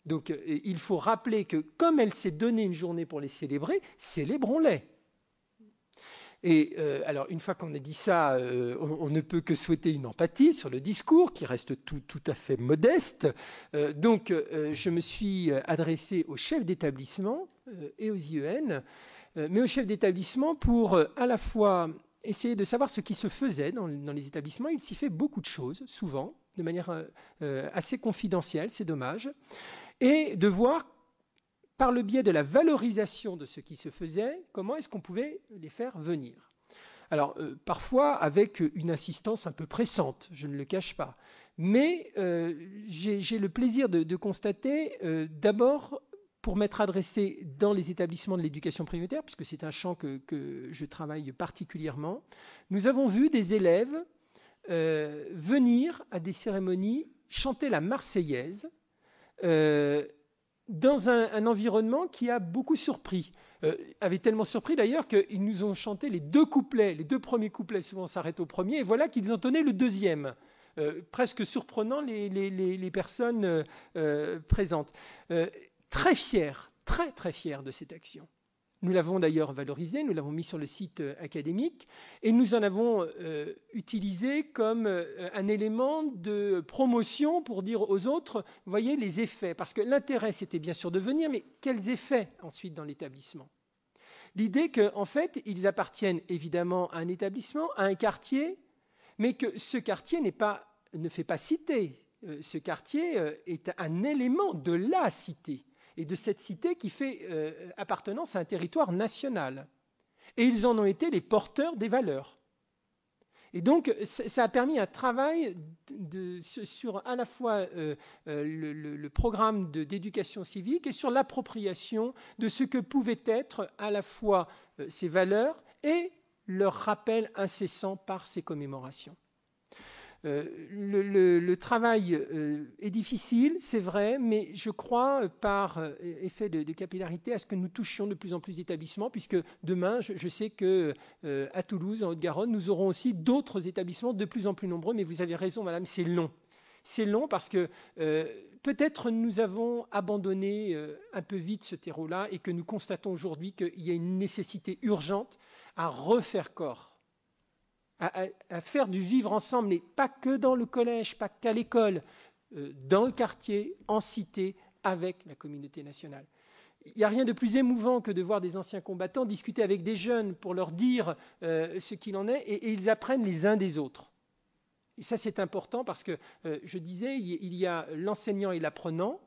B: Donc, il faut rappeler que comme elle s'est donnée une journée pour les célébrer, célébrons-les. Et euh, alors, une fois qu'on a dit ça, euh, on, ne peut que souhaiter une empathie sur le discours, qui reste tout, à fait modeste. Euh, donc, je me suis adressé aux chefs d'établissement et aux IEN, mais aux chefs d'établissement pour à la fois essayer de savoir ce qui se faisait dans, dans les établissements. Il s'y fait beaucoup de choses, souvent, de manière assez confidentielle, c'est dommage, et de voir par le biais de la valorisation de ce qui se faisait, comment est-ce qu'on pouvait les faire venir Alors, euh, parfois avec une insistance un peu pressante, je ne le cache pas. Mais euh, j'ai le plaisir de, constater, euh, d'abord, pour m'être adressé dans les établissements de l'éducation prioritaire, puisque c'est un champ que, que, je travaille particulièrement, nous avons vu des élèves venir à des cérémonies chanter la Marseillaise dans un, environnement qui a beaucoup surpris. Euh, avait tellement surpris d'ailleurs qu'ils nous ont chanté les deux couplets, les deux premiers couplets, souvent on s'arrête au premier, et voilà qu'ils ont entonnaient le deuxième. Euh, presque surprenant les, personnes euh, présentes. très fiers, très très fiers de cette action. Nous l'avons d'ailleurs valorisé, nous l'avons mis sur le site euh, académique et nous en avons euh, utilisé comme euh, un élément de promotion pour dire aux autres, voyez les effets, parce que l'intérêt c'était bien sûr de venir, mais quels effets ensuite dans l'établissement L'idée qu'en fait, ils appartiennent évidemment à un établissement, à un quartier, mais que ce quartier ne fait pas cité. Ce quartier est un élément de la cité et de cette cité qui fait euh, appartenance à un territoire national. Et ils en ont été les porteurs des valeurs. Et donc, ça a permis un travail sur à la fois euh, euh, le, programme d'éducation civique et sur l'appropriation de ce que pouvaient être à la fois ces valeurs et leur rappel incessant par ces commémorations. Euh, le, travail euh, est difficile, c'est vrai, mais je crois, euh, par effet de, capillarité, à ce que nous touchions de plus en plus d'établissements, puisque demain, je, sais que à Toulouse, en Haute-Garonne, nous aurons aussi d'autres établissements de plus en plus nombreux. Mais vous avez raison, Madame, c'est long. C'est long parce que peut-être nous avons abandonné un peu vite ce terreau-là et que nous constatons aujourd'hui qu'il y a une nécessité urgente à refaire corps à, faire du vivre ensemble, mais pas que dans le collège, pas qu'à l'école, euh, dans le quartier, en cité, avec la communauté nationale. Il n'y a rien de plus émouvant que de voir des anciens combattants discuter avec des jeunes pour leur dire euh, ce qu'il en est, et, ils apprennent les uns des autres. Et ça, c'est important parce que, euh, je disais, il y a l'enseignant et l'apprenant,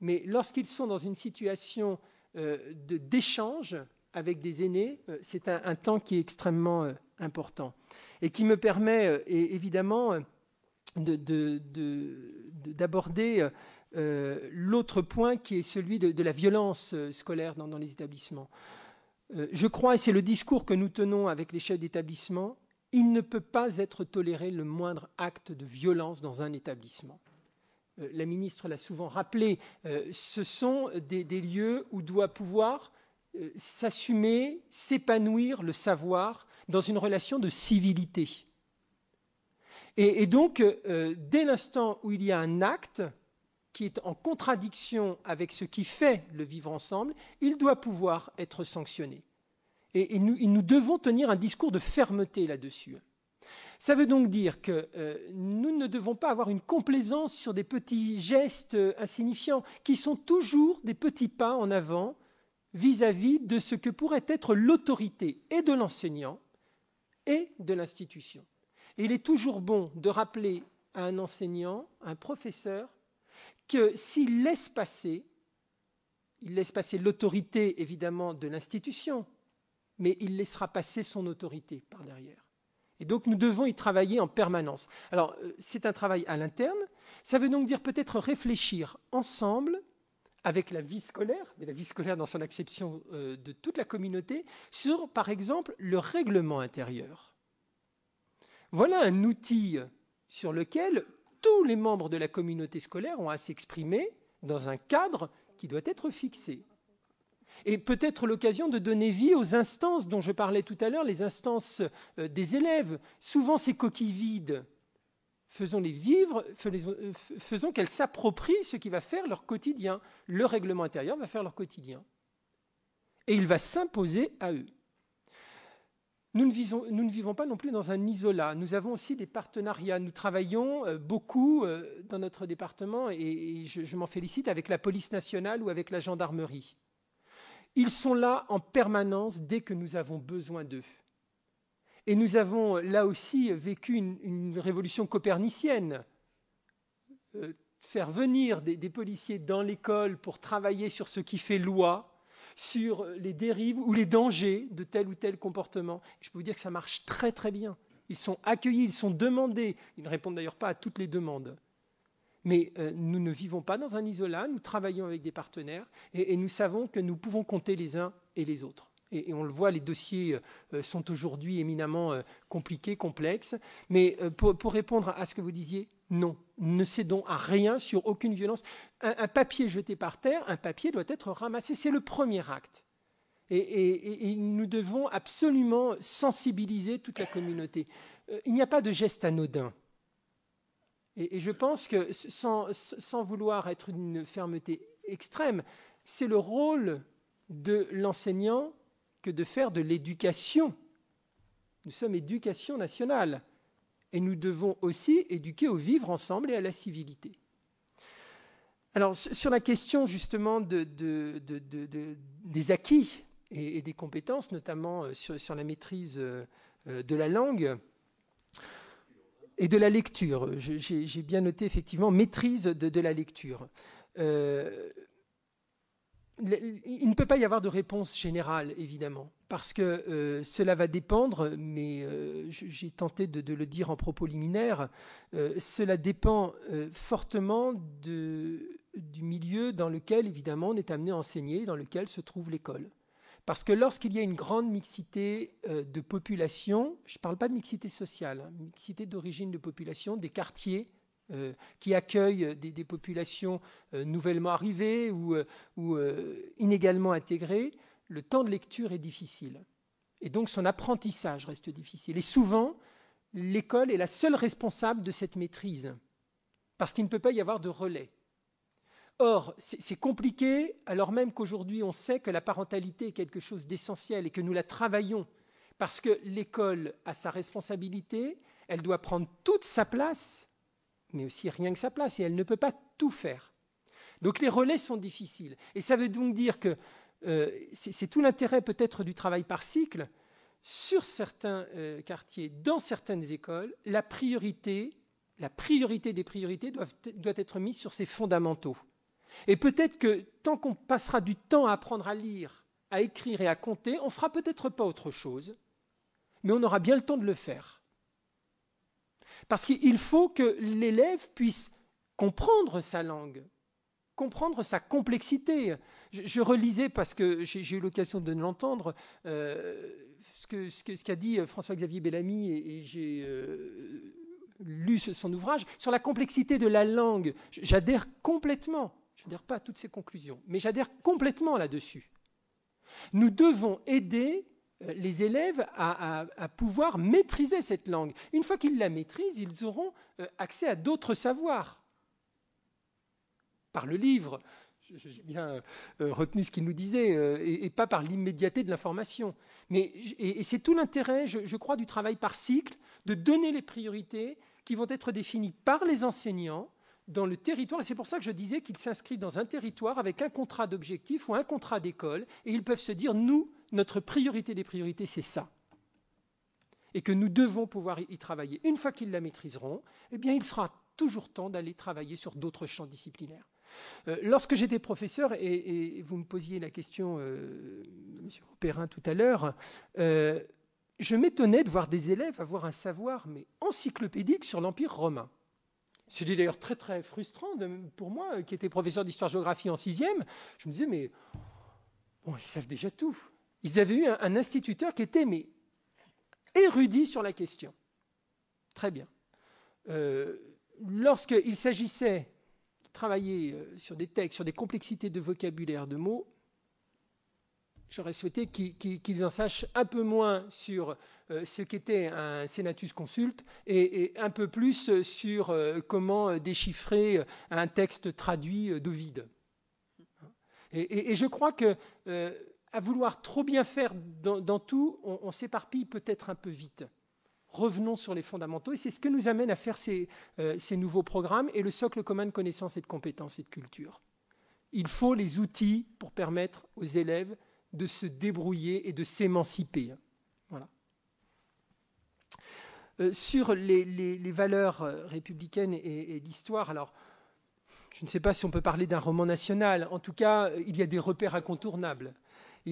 B: mais lorsqu'ils sont dans une situation d'échange avec des aînés, c'est un, un, temps qui est extrêmement important et qui me permet euh, évidemment euh, d'aborder euh, l'autre point qui est celui de, la violence scolaire dans, les établissements. je crois, et c'est le discours que nous tenons avec les chefs d'établissement, il ne peut pas être toléré le moindre acte de violence dans un établissement la ministre l'a souvent rappelé, ce sont des, lieux où doit pouvoir s'assumer, s'épanouir le savoir dans une relation de civilité. Et, donc, euh, dès l'instant où il y a un acte qui est en contradiction avec ce qui fait le vivre ensemble, il doit pouvoir être sanctionné. Et, nous, devons tenir un discours de fermeté là-dessus. Ça veut donc dire que euh, nous ne devons pas avoir une complaisance sur des petits gestes insignifiants, qui sont toujours des petits pas en avant vis à -vis de ce que pourrait être l'autorité et de l'enseignant et de l'institution. Et il est toujours bon de rappeler à un enseignant, à un professeur, que s'il laisse passer, il laisse passer l'autorité évidemment de l'institution, mais il laissera passer son autorité par derrière. Et donc nous devons y travailler en permanence. Alors euh, c'est un travail à l'interne, ça veut donc dire peut-être réfléchir ensemble avec la vie scolaire, mais la vie scolaire dans son acception euh, de toute la communauté, sur, par exemple, le règlement intérieur. Voilà un outil sur lequel tous les membres de la communauté scolaire ont à s'exprimer dans un cadre qui doit être fixé. Et peut-être l'occasion de donner vie aux instances dont je parlais tout à l'heure, les instances euh, des élèves. Souvent, ces coquilles vides faisons-les vivre, euh, faisons qu'elles s'approprient ce qui va faire leur quotidien. Le règlement intérieur va faire leur quotidien. Et il va s'imposer à eux. Nous ne, vivons pas non plus dans un isolat. Nous avons aussi des partenariats. Nous travaillons euh, beaucoup euh, dans notre département, et je m'en félicite, avec la police nationale ou avec la gendarmerie. Ils sont là en permanence dès que nous avons besoin d'eux. Et nous avons là aussi vécu une, révolution copernicienne. Euh, faire venir des, policiers dans l'école pour travailler sur ce qui fait loi, sur les dérives ou les dangers de tel ou tel comportement. Je peux vous dire que ça marche très très bien. Ils sont accueillis, ils sont demandés. Ils ne répondent d'ailleurs pas à toutes les demandes. Mais euh, nous ne vivons pas dans un isolat, nous travaillons avec des partenaires et nous savons que nous pouvons compter les uns et les autres et, on le voit, les dossiers euh, euh, sont aujourd'hui éminemment euh, compliqués, complexes. Mais pour, répondre à ce que vous disiez, non, ne cédons à rien sur aucune violence. Un, papier jeté par terre, un papier doit être ramassé. C'est le premier acte. Et, nous devons absolument sensibiliser toute la communauté. il n'y a pas de geste anodin. Et, je pense que, sans, sans vouloir être d'une fermeté extrême, c'est le rôle de l'enseignant que de faire de l'éducation. Nous sommes éducation nationale et nous devons aussi éduquer au vivre ensemble et à la civilité. Alors, sur la question justement des acquis et, des compétences, notamment euh, sur, la maîtrise euh, euh, de la langue et de la lecture, j'ai bien noté effectivement maîtrise de, la lecture il ne peut pas y avoir de réponse générale, évidemment, parce que euh, cela va dépendre, mais euh, j'ai tenté de, le dire en propos liminaire, euh, cela dépend fortement du milieu dans lequel, évidemment, on est amené à enseigner, dans lequel se trouve l'école. Parce que lorsqu'il y a une grande mixité de population, je ne parle pas de mixité sociale, hein, mixité d'origine de population, des quartiers, euh, qui accueille des, populations euh, nouvellement arrivées ou, euh, ou inégalement intégrées, le temps de lecture est difficile. Et donc son apprentissage reste difficile. Et souvent, l'école est la seule responsable de cette maîtrise, parce qu'il ne peut pas y avoir de relais. Or, c'est compliqué, alors même qu'aujourd'hui on sait que la parentalité est quelque chose d'essentiel et que nous la travaillons, parce que l'école a sa responsabilité, elle doit prendre toute sa place, mais aussi rien que sa place, et elle ne peut pas tout faire. Donc les relais sont difficiles. Et ça veut donc dire que euh, c'est tout l'intérêt peut-être du travail par cycle. Sur certains euh, quartiers, dans certaines écoles, la priorité, la priorité des priorités doit être mise sur ces fondamentaux. Et peut-être que tant qu'on passera du temps à apprendre à lire, à écrire et à compter, on fera peut-être pas autre chose, mais on aura bien le temps de le faire. Parce qu'il faut que l'élève puisse comprendre sa langue, comprendre sa complexité. Je, relisais, parce que j'ai eu l'occasion de l'entendre, euh, ce qu'a dit François-Xavier Bellamy, et, j'ai euh, lu son ouvrage, sur la complexité de la langue. J'adhère complètement. Je n'adhère pas à toutes ses conclusions, mais j'adhère complètement là-dessus. Nous devons aider euh, les élèves à, pouvoir maîtriser cette langue. Une fois qu'ils la maîtrisent, ils auront euh, accès à d'autres savoirs. Par le livre, j'ai bien euh, retenu ce qu'il nous disait, et, pas par l'immédiateté de l'information. Mais, et, c'est tout l'intérêt, je, crois, du travail par cycle, de donner les priorités qui vont être définies par les enseignants dans le territoire. et C'est pour ça que je disais qu'ils s'inscrivent dans un territoire avec un contrat d'objectif ou un contrat d'école, et ils peuvent se dire, nous, notre priorité des priorités, c'est ça. Et que nous devons pouvoir y travailler. Une fois qu'ils la maîtriseront, eh bien, il sera toujours temps d'aller travailler sur d'autres champs disciplinaires. Euh, lorsque j'étais professeur, et, vous me posiez la question, euh, monsieur M. Perrin, tout à l'heure, euh, je m'étonnais de voir des élèves avoir un savoir mais encyclopédique sur l'Empire romain. C'était d'ailleurs très très frustrant pour moi, qui était professeur d'histoire-géographie en sixième. Je me disais, mais ils savent déjà tout. Ils avaient eu un, instituteur qui était mais, érudit sur la question. Très bien. Euh, Lorsqu'il s'agissait de travailler euh, sur des textes, sur des complexités de vocabulaire, de mots, j'aurais souhaité qu'ils en sachent un peu moins sur euh, ce qu'était un senatus consulte et, un peu plus sur comment déchiffrer un texte traduit d'Ovide. Et, je crois que à vouloir trop bien faire dans, tout, on, s'éparpille peut-être un peu vite. Revenons sur les fondamentaux, et c'est ce que nous amène à faire euh, ces, nouveaux programmes et le socle commun de connaissances et de compétences et de culture. Il faut les outils pour permettre aux élèves de se débrouiller et de s'émanciper. Voilà. Euh, sur les, valeurs euh, républicaines et, et l'histoire, alors je ne sais pas si on peut parler d'un roman national. En tout cas, il y a des repères incontournables.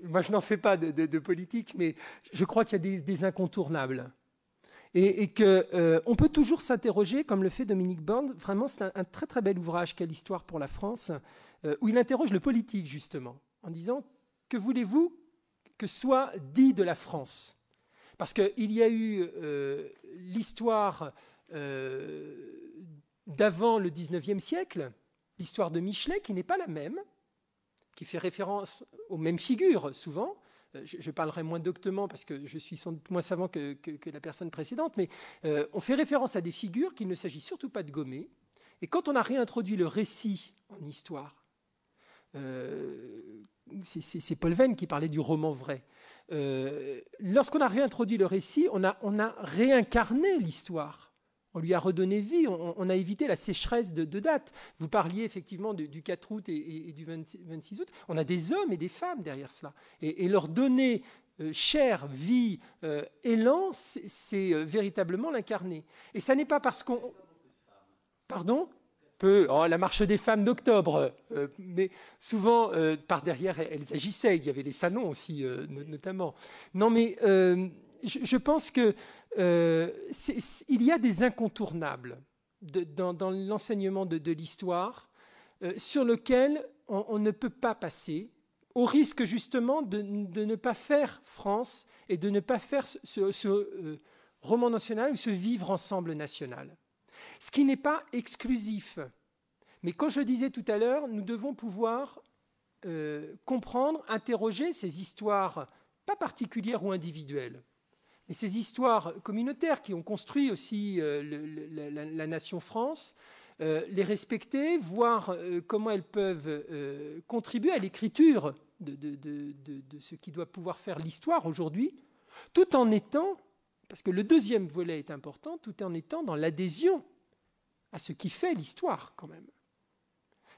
B: moi je n'en fais pas de, politique, mais je crois qu'il y a des, incontournables. Et, et qu'on euh, peut toujours s'interroger, comme le fait Dominique Bond. vraiment c'est un, très très bel ouvrage qu'est l'histoire pour la France, euh, où il interroge le politique justement, en disant que voulez-vous que soit dit de la France Parce qu'il y a eu euh, l'histoire d'avant le 19e siècle, l'histoire de Michelet, qui n'est pas la même, qui fait référence aux mêmes figures souvent. Euh, je, parlerai moins doctement parce que je suis moins savant que, la personne précédente, mais euh, on fait référence à des figures qu'il ne s'agit surtout pas de gommer. Et quand on a réintroduit le récit en histoire, euh, c'est Paul Venn qui parlait du roman vrai. Lorsqu'on a réintroduit le récit, on a réincarné l'histoire on lui a redonné vie, on, a évité la sécheresse de, date. Vous parliez effectivement du 4 août et, du 26 août. On a des hommes et des femmes derrière cela. Et, leur donner euh, chair, vie, euh, élan, c'est euh, véritablement l'incarner. Et ça n'est pas parce qu'on... Pardon peu, oh, la marche des femmes d'octobre, mais souvent par derrière elles agissaient. Il y avait les salons aussi, notamment. Non, mais je, pense qu'il euh, y a des incontournables dans, l'enseignement de, l'histoire euh, sur lequel on, ne peut pas passer, au risque justement de, ne pas faire France et de ne pas faire ce, euh, roman national ou ce vivre ensemble national. Ce qui n'est pas exclusif. Mais comme je disais tout à l'heure, nous devons pouvoir comprendre, interroger ces histoires, pas particulières ou individuelles, et ces histoires communautaires qui ont construit aussi euh, la, nation France, euh, les respecter, voir euh, comment elles peuvent contribuer à l'écriture de, ce qui doit pouvoir faire l'histoire aujourd'hui, tout en étant, parce que le deuxième volet est important, tout en étant dans l'adhésion à ce qui fait l'histoire quand même.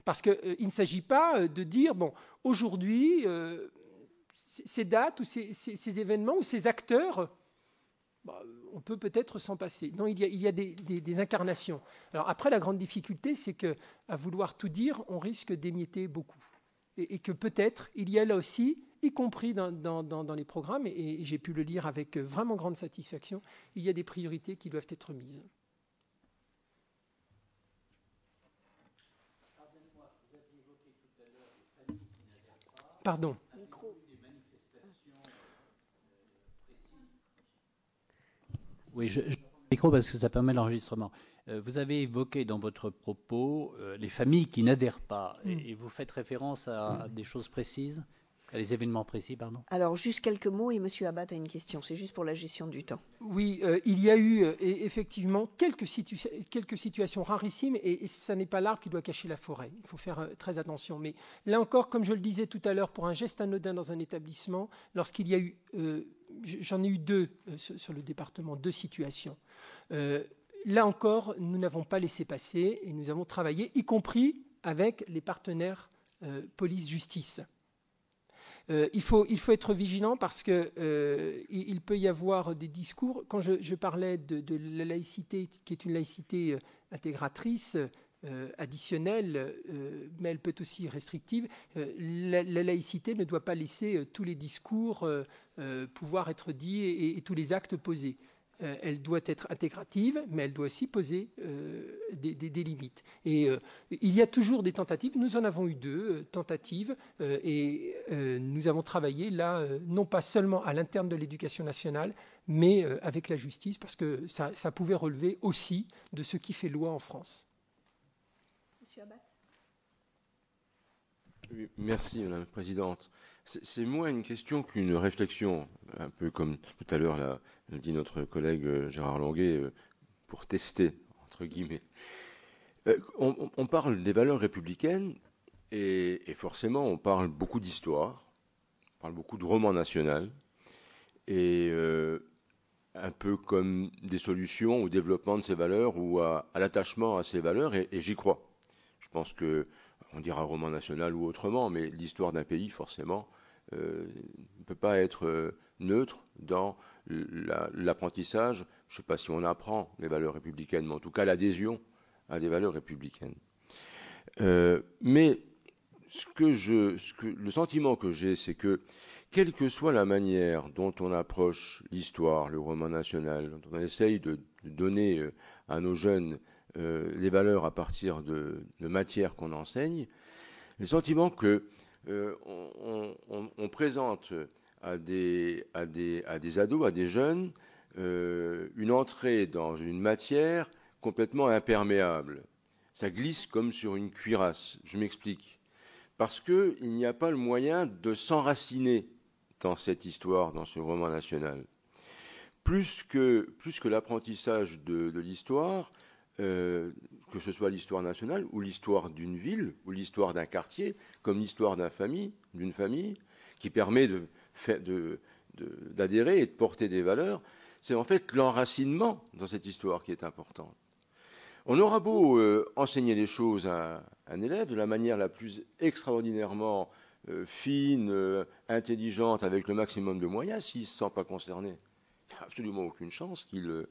B: Parce qu'il ne s'agit pas de dire, bon, aujourd'hui, ces dates ou ces événements ou ces acteurs bah, on peut peut-être s'en passer. Non, il y a, des, incarnations. Alors après, la grande difficulté, c'est que à vouloir tout dire, on risque d'émietter beaucoup. Et, que peut-être, il y a là aussi, y compris dans, les programmes, et j'ai pu le lire avec vraiment grande satisfaction, il y a des priorités qui doivent être mises.
E: Pardon. Oui, je, le micro parce que ça permet l'enregistrement. Euh, vous avez évoqué dans votre propos euh, les familles qui n'adhèrent pas et, mm. vous faites référence à mm. des choses précises. Les événements précis, pardon.
A: Alors, juste quelques mots, et Monsieur Abad a une question, c'est juste pour la gestion du temps. Oui, euh,
B: il y a eu euh, e-, effectivement quelques, situations rarissimes, et, ce n'est pas l'arbre qui doit cacher la forêt. Il faut faire euh, très attention. Mais là encore, comme je le disais tout à l'heure, pour un geste anodin dans un établissement, lorsqu'il y a eu, j'en ai eu deux sur le département, deux situations. là encore, nous n'avons pas laissé passer, et nous avons travaillé, y compris avec les partenaires police-justice. Euh, il, faut, être vigilant parce qu'il euh, il peut y avoir des discours. Quand je, parlais de, la laïcité, qui est une laïcité euh, intégratrice, additionnelle, mais elle peut aussi restrictive, la, laïcité ne doit pas laisser tous les discours pouvoir être dits et tous les actes posés. Euh, elle doit être intégrative, mais elle doit aussi poser euh, des, limites. Et euh, il y a toujours des tentatives. Nous en avons eu deux tentatives, et nous avons travaillé là non pas seulement à l'interne de l'éducation nationale, mais avec la justice, parce que ça, pouvait relever aussi de ce qui fait loi en France.
A: Monsieur
F: merci, Madame la Présidente. C'est moins une question qu'une réflexion, un peu comme tout à l'heure là le dit notre collègue euh, Gérard Longuet, euh, pour tester, entre guillemets. Euh, on, parle des valeurs républicaines et, forcément on parle beaucoup d'histoire, on parle beaucoup de roman national et un peu comme des solutions au développement de ces valeurs ou à, l'attachement à ces valeurs et, j'y crois. Je pense que on dira roman national ou autrement, mais l'histoire d'un pays forcément ne peut pas être neutre dans l'apprentissage, je ne sais pas si on apprend les valeurs républicaines, mais en tout cas l'adhésion à des valeurs républicaines. Euh, mais ce que je, ce que, le sentiment que j'ai, c'est que quelle que soit la manière dont on approche l'histoire, le roman national, dont on essaye de, donner euh, à nos jeunes euh, les valeurs à partir de, matières qu'on enseigne, le sentiment que on, présente à des, à des, ados, à des jeunes, euh, une entrée dans une matière complètement imperméable. Ça glisse comme sur une cuirasse, je m'explique. Parce qu'il n'y a pas le moyen de s'enraciner dans cette histoire, dans ce roman national. Plus que, plus que l'apprentissage de, l'histoire, euh, que ce soit l'histoire nationale ou l'histoire d'une ville ou l'histoire d'un quartier, comme l'histoire d'une famille, d'une famille, qui permet de, d'adhérer et de porter des valeurs, c'est en fait l'enracinement dans cette histoire qui est importante. On aura beau euh, enseigner les choses à un élève de la manière la plus extraordinairement euh, fine, euh, intelligente, avec le maximum de moyens, s'il ne se sent pas concerné, il n'y a absolument aucune chance qu'il...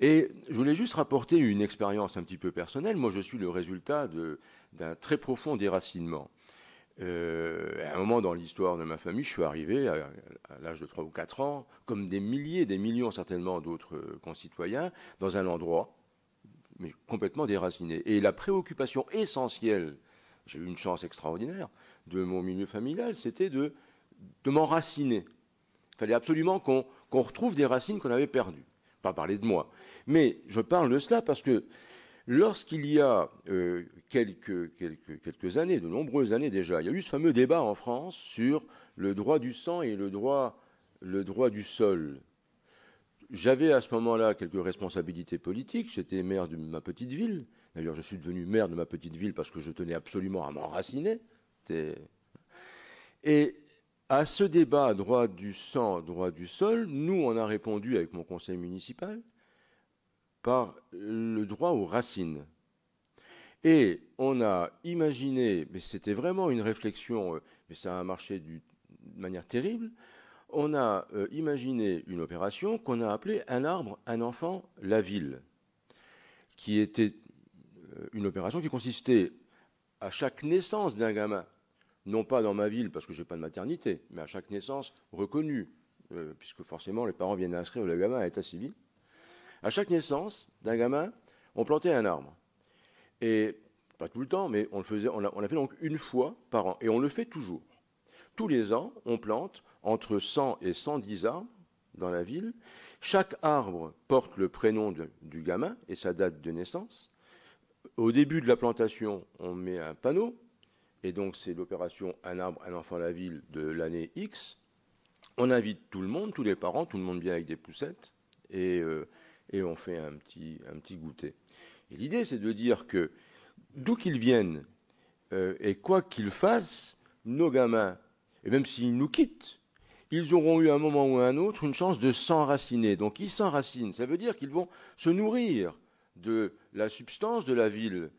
F: Et je voulais juste rapporter une expérience un petit peu personnelle. Moi, je suis le résultat d'un très profond déracinement. Euh, à un moment dans l'histoire de ma famille, je suis arrivé à, l'âge de 3 ou 4 ans, comme des milliers, des millions certainement d'autres concitoyens, dans un endroit mais complètement déraciné. Et la préoccupation essentielle, j'ai eu une chance extraordinaire, de mon milieu familial, c'était de, de m'enraciner. Il fallait absolument qu'on retrouve des racines qu'on avait perdues. Pas parler de moi. Mais je parle de cela parce que Lorsqu'il y a euh, quelques, années, de nombreuses années déjà, il y a eu ce fameux débat en France sur le droit du sang et le droit, le droit du sol. J'avais à ce moment-là quelques responsabilités politiques, j'étais maire de ma petite ville, d'ailleurs je suis devenu maire de ma petite ville parce que je tenais absolument à m'enraciner. Et à ce débat droit du sang, droit du sol, nous on a répondu avec mon conseil municipal, par le droit aux racines. Et on a imaginé, mais c'était vraiment une réflexion, euh, mais ça a marché de manière terrible, on a euh, imaginé une opération qu'on a appelée un arbre, un enfant, la ville, qui était euh, une opération qui consistait à chaque naissance d'un gamin, non pas dans ma ville parce que je n'ai pas de maternité, mais à chaque naissance reconnue, puisque forcément les parents viennent inscrire le gamin à l'état civil, à chaque naissance d'un gamin, on plantait un arbre. Et pas tout le temps, mais on le faisait, on l'a, fait donc une fois par an. Et on le fait toujours. Tous les ans, on plante entre 100 et 110 arbres dans la ville. Chaque arbre porte le prénom du gamin et sa date de naissance. Au début de la plantation, on met un panneau. Et donc, c'est l'opération Un arbre, un enfant, la ville de l'année X. On invite tout le monde, tous les parents, tout le monde vient avec des poussettes. Et euh, et on fait un petit, goûter. Et l'idée, c'est de dire que d'où qu'ils viennent euh, et quoi qu'ils fassent, nos gamins, et même s'ils nous quittent, ils auront eu un moment ou un autre une chance de s'enraciner. Donc ils s'enracinent, ça veut dire qu'ils vont se nourrir de la substance de la ville,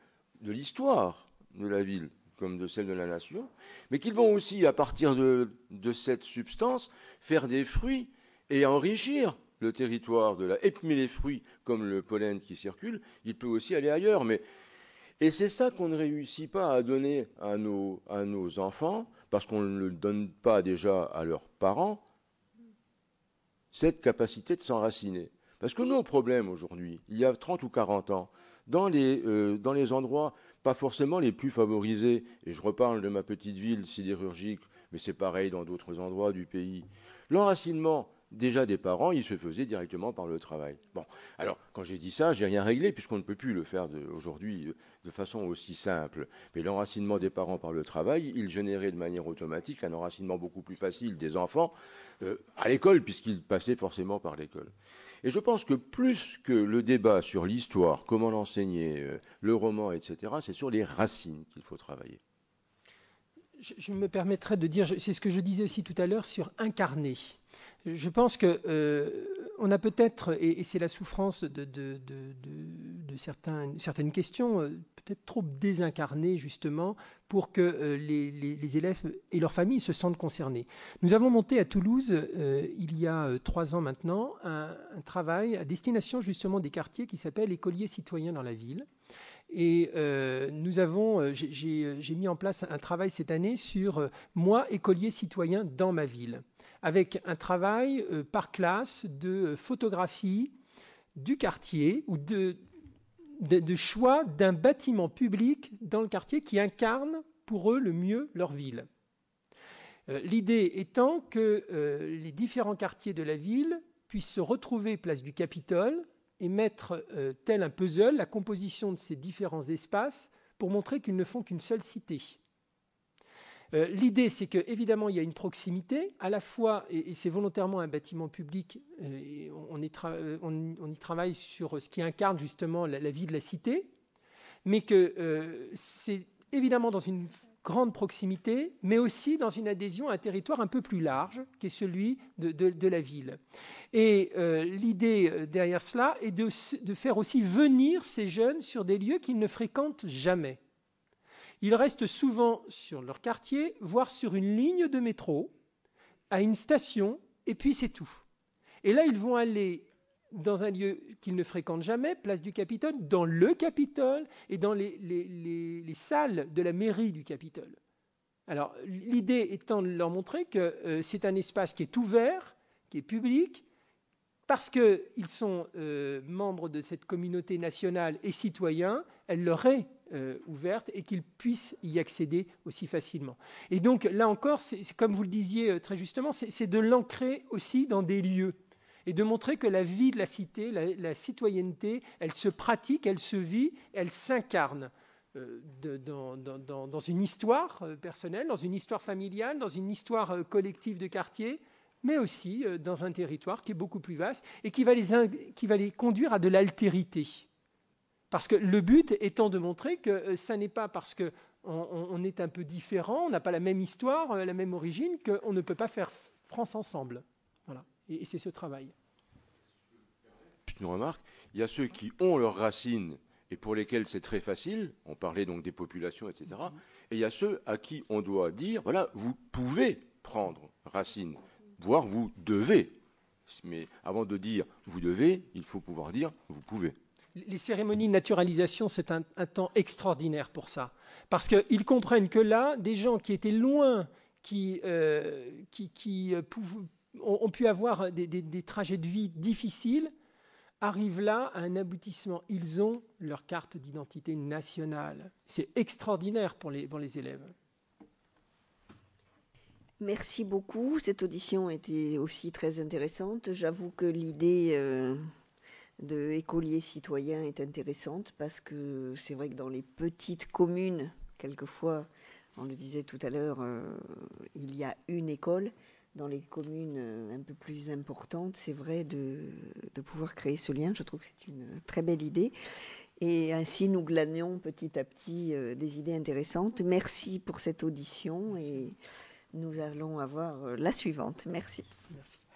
F: de l'histoire de la ville, comme de celle de la nation, mais qu'ils vont aussi, à partir de cette substance, faire des fruits et enrichir le territoire de la puis les fruits comme le pollen qui circule, il peut aussi aller ailleurs. Mais et c'est ça qu'on ne réussit pas à donner à nos, à nos enfants, parce qu'on ne le donne pas déjà à leurs parents, cette capacité de s'enraciner. Parce que nos problèmes aujourd'hui, il y a 30 ou 40 ans, dans les, euh, dans les endroits pas forcément les plus favorisés, et je reparle de ma petite ville sidérurgique, mais c'est pareil dans d'autres endroits du pays, l'enracinement déjà des parents, il se faisaient directement par le travail. Bon, alors quand j'ai dit ça, j'ai rien réglé puisqu'on ne peut plus le faire aujourd'hui euh, de façon aussi simple. Mais l'enracinement des parents par le travail, il générait de manière automatique un enracinement beaucoup plus facile des enfants euh, à l'école puisqu'ils passaient forcément par l'école. Et je pense que plus que le débat sur l'histoire, comment l'enseigner, euh, le roman, etc., c'est sur les racines qu'il faut travailler.
B: Je, je me permettrais de dire, c'est ce que je disais aussi tout à l'heure sur incarner. Je pense qu'on euh, a peut-être, et, c'est la souffrance de, certaines questions, euh, peut-être trop désincarnées justement pour que euh, les, élèves et leurs familles se sentent concernés. Nous avons monté à Toulouse, il y a trois ans maintenant, un, travail à destination justement des quartiers qui s'appelle Écoliers citoyens dans la ville. Et nous avons, j'ai mis en place un travail cette année sur moi, écolier citoyen dans ma ville avec un travail euh, par classe de euh, photographie du quartier ou de, choix d'un bâtiment public dans le quartier qui incarne pour eux le mieux leur ville. Euh, l'idée étant que les différents quartiers de la ville puissent se retrouver place du Capitole et mettre, tel un puzzle, la composition de ces différents espaces pour montrer qu'ils ne font qu'une seule cité. Euh, l'idée, c'est qu'évidemment, il y a une proximité, à la fois, et, c'est volontairement un bâtiment public, euh, on, y travaille sur ce qui incarne justement la, vie de la cité, mais que euh, c'est évidemment dans une grande proximité, mais aussi dans une adhésion à un territoire un peu plus large, qui est celui de, la ville. Et l'idée derrière cela est de, faire aussi venir ces jeunes sur des lieux qu'ils ne fréquentent jamais. Ils restent souvent sur leur quartier, voire sur une ligne de métro, à une station, et puis c'est tout. Et là, ils vont aller dans un lieu qu'ils ne fréquentent jamais, place du Capitole, dans le Capitole et dans les, salles de la mairie du Capitole. Alors, l'idée étant de leur montrer que euh, c'est un espace qui est ouvert, qui est public, parce qu'ils sont euh, membres de cette communauté nationale et citoyens, elle leur est euh, ouverte et qu'ils puissent y accéder aussi facilement. Et donc là encore, c'est comme vous le disiez euh, très justement, c'est de l'ancrer aussi dans des lieux et de montrer que la vie de la cité, la, citoyenneté, elle se pratique, elle se vit, elle s'incarne. Euh, dans, une histoire personnelle, dans une histoire familiale, dans une histoire collective de quartier, mais aussi dans un territoire qui est beaucoup plus vaste et qui va les conduire à de l'altérité. Parce que le but étant de montrer que euh, ça n'est pas parce qu'on on est un peu différent, on n'a pas la même histoire, euh, la même origine, qu'on ne peut pas faire France ensemble. Voilà. Et, c'est ce travail.
F: Juste une remarque, il y a ceux qui ont leurs racines et pour lesquels c'est très facile, on parlait donc des populations, etc. Mhm. Et il y a ceux à qui on doit dire, voilà, vous pouvez prendre racine, voire vous devez. Mais avant de dire vous devez, il faut pouvoir dire vous pouvez
B: les cérémonies de naturalisation, c'est un, temps extraordinaire pour ça. Parce qu'ils comprennent que là, des gens qui étaient loin, qui, euh, qui, euh, ont, pu avoir des, trajets de vie difficiles, arrivent là à un aboutissement. Ils ont leur carte d'identité nationale. C'est extraordinaire pour les, pour élèves.
A: Merci beaucoup. Cette audition était aussi très intéressante. J'avoue que l'idée... Euh, de citoyens est intéressante parce que c'est vrai que dans les petites communes, quelquefois, on le disait tout à l'heure, euh, il y a une école. Dans les communes euh, un peu plus importantes, c'est vrai de, pouvoir créer ce lien. Je trouve que c'est une très belle idée. Et ainsi, nous glanions petit à petit euh, des idées intéressantes. Merci pour cette audition et nous allons avoir la suivante. Merci.
B: Merci.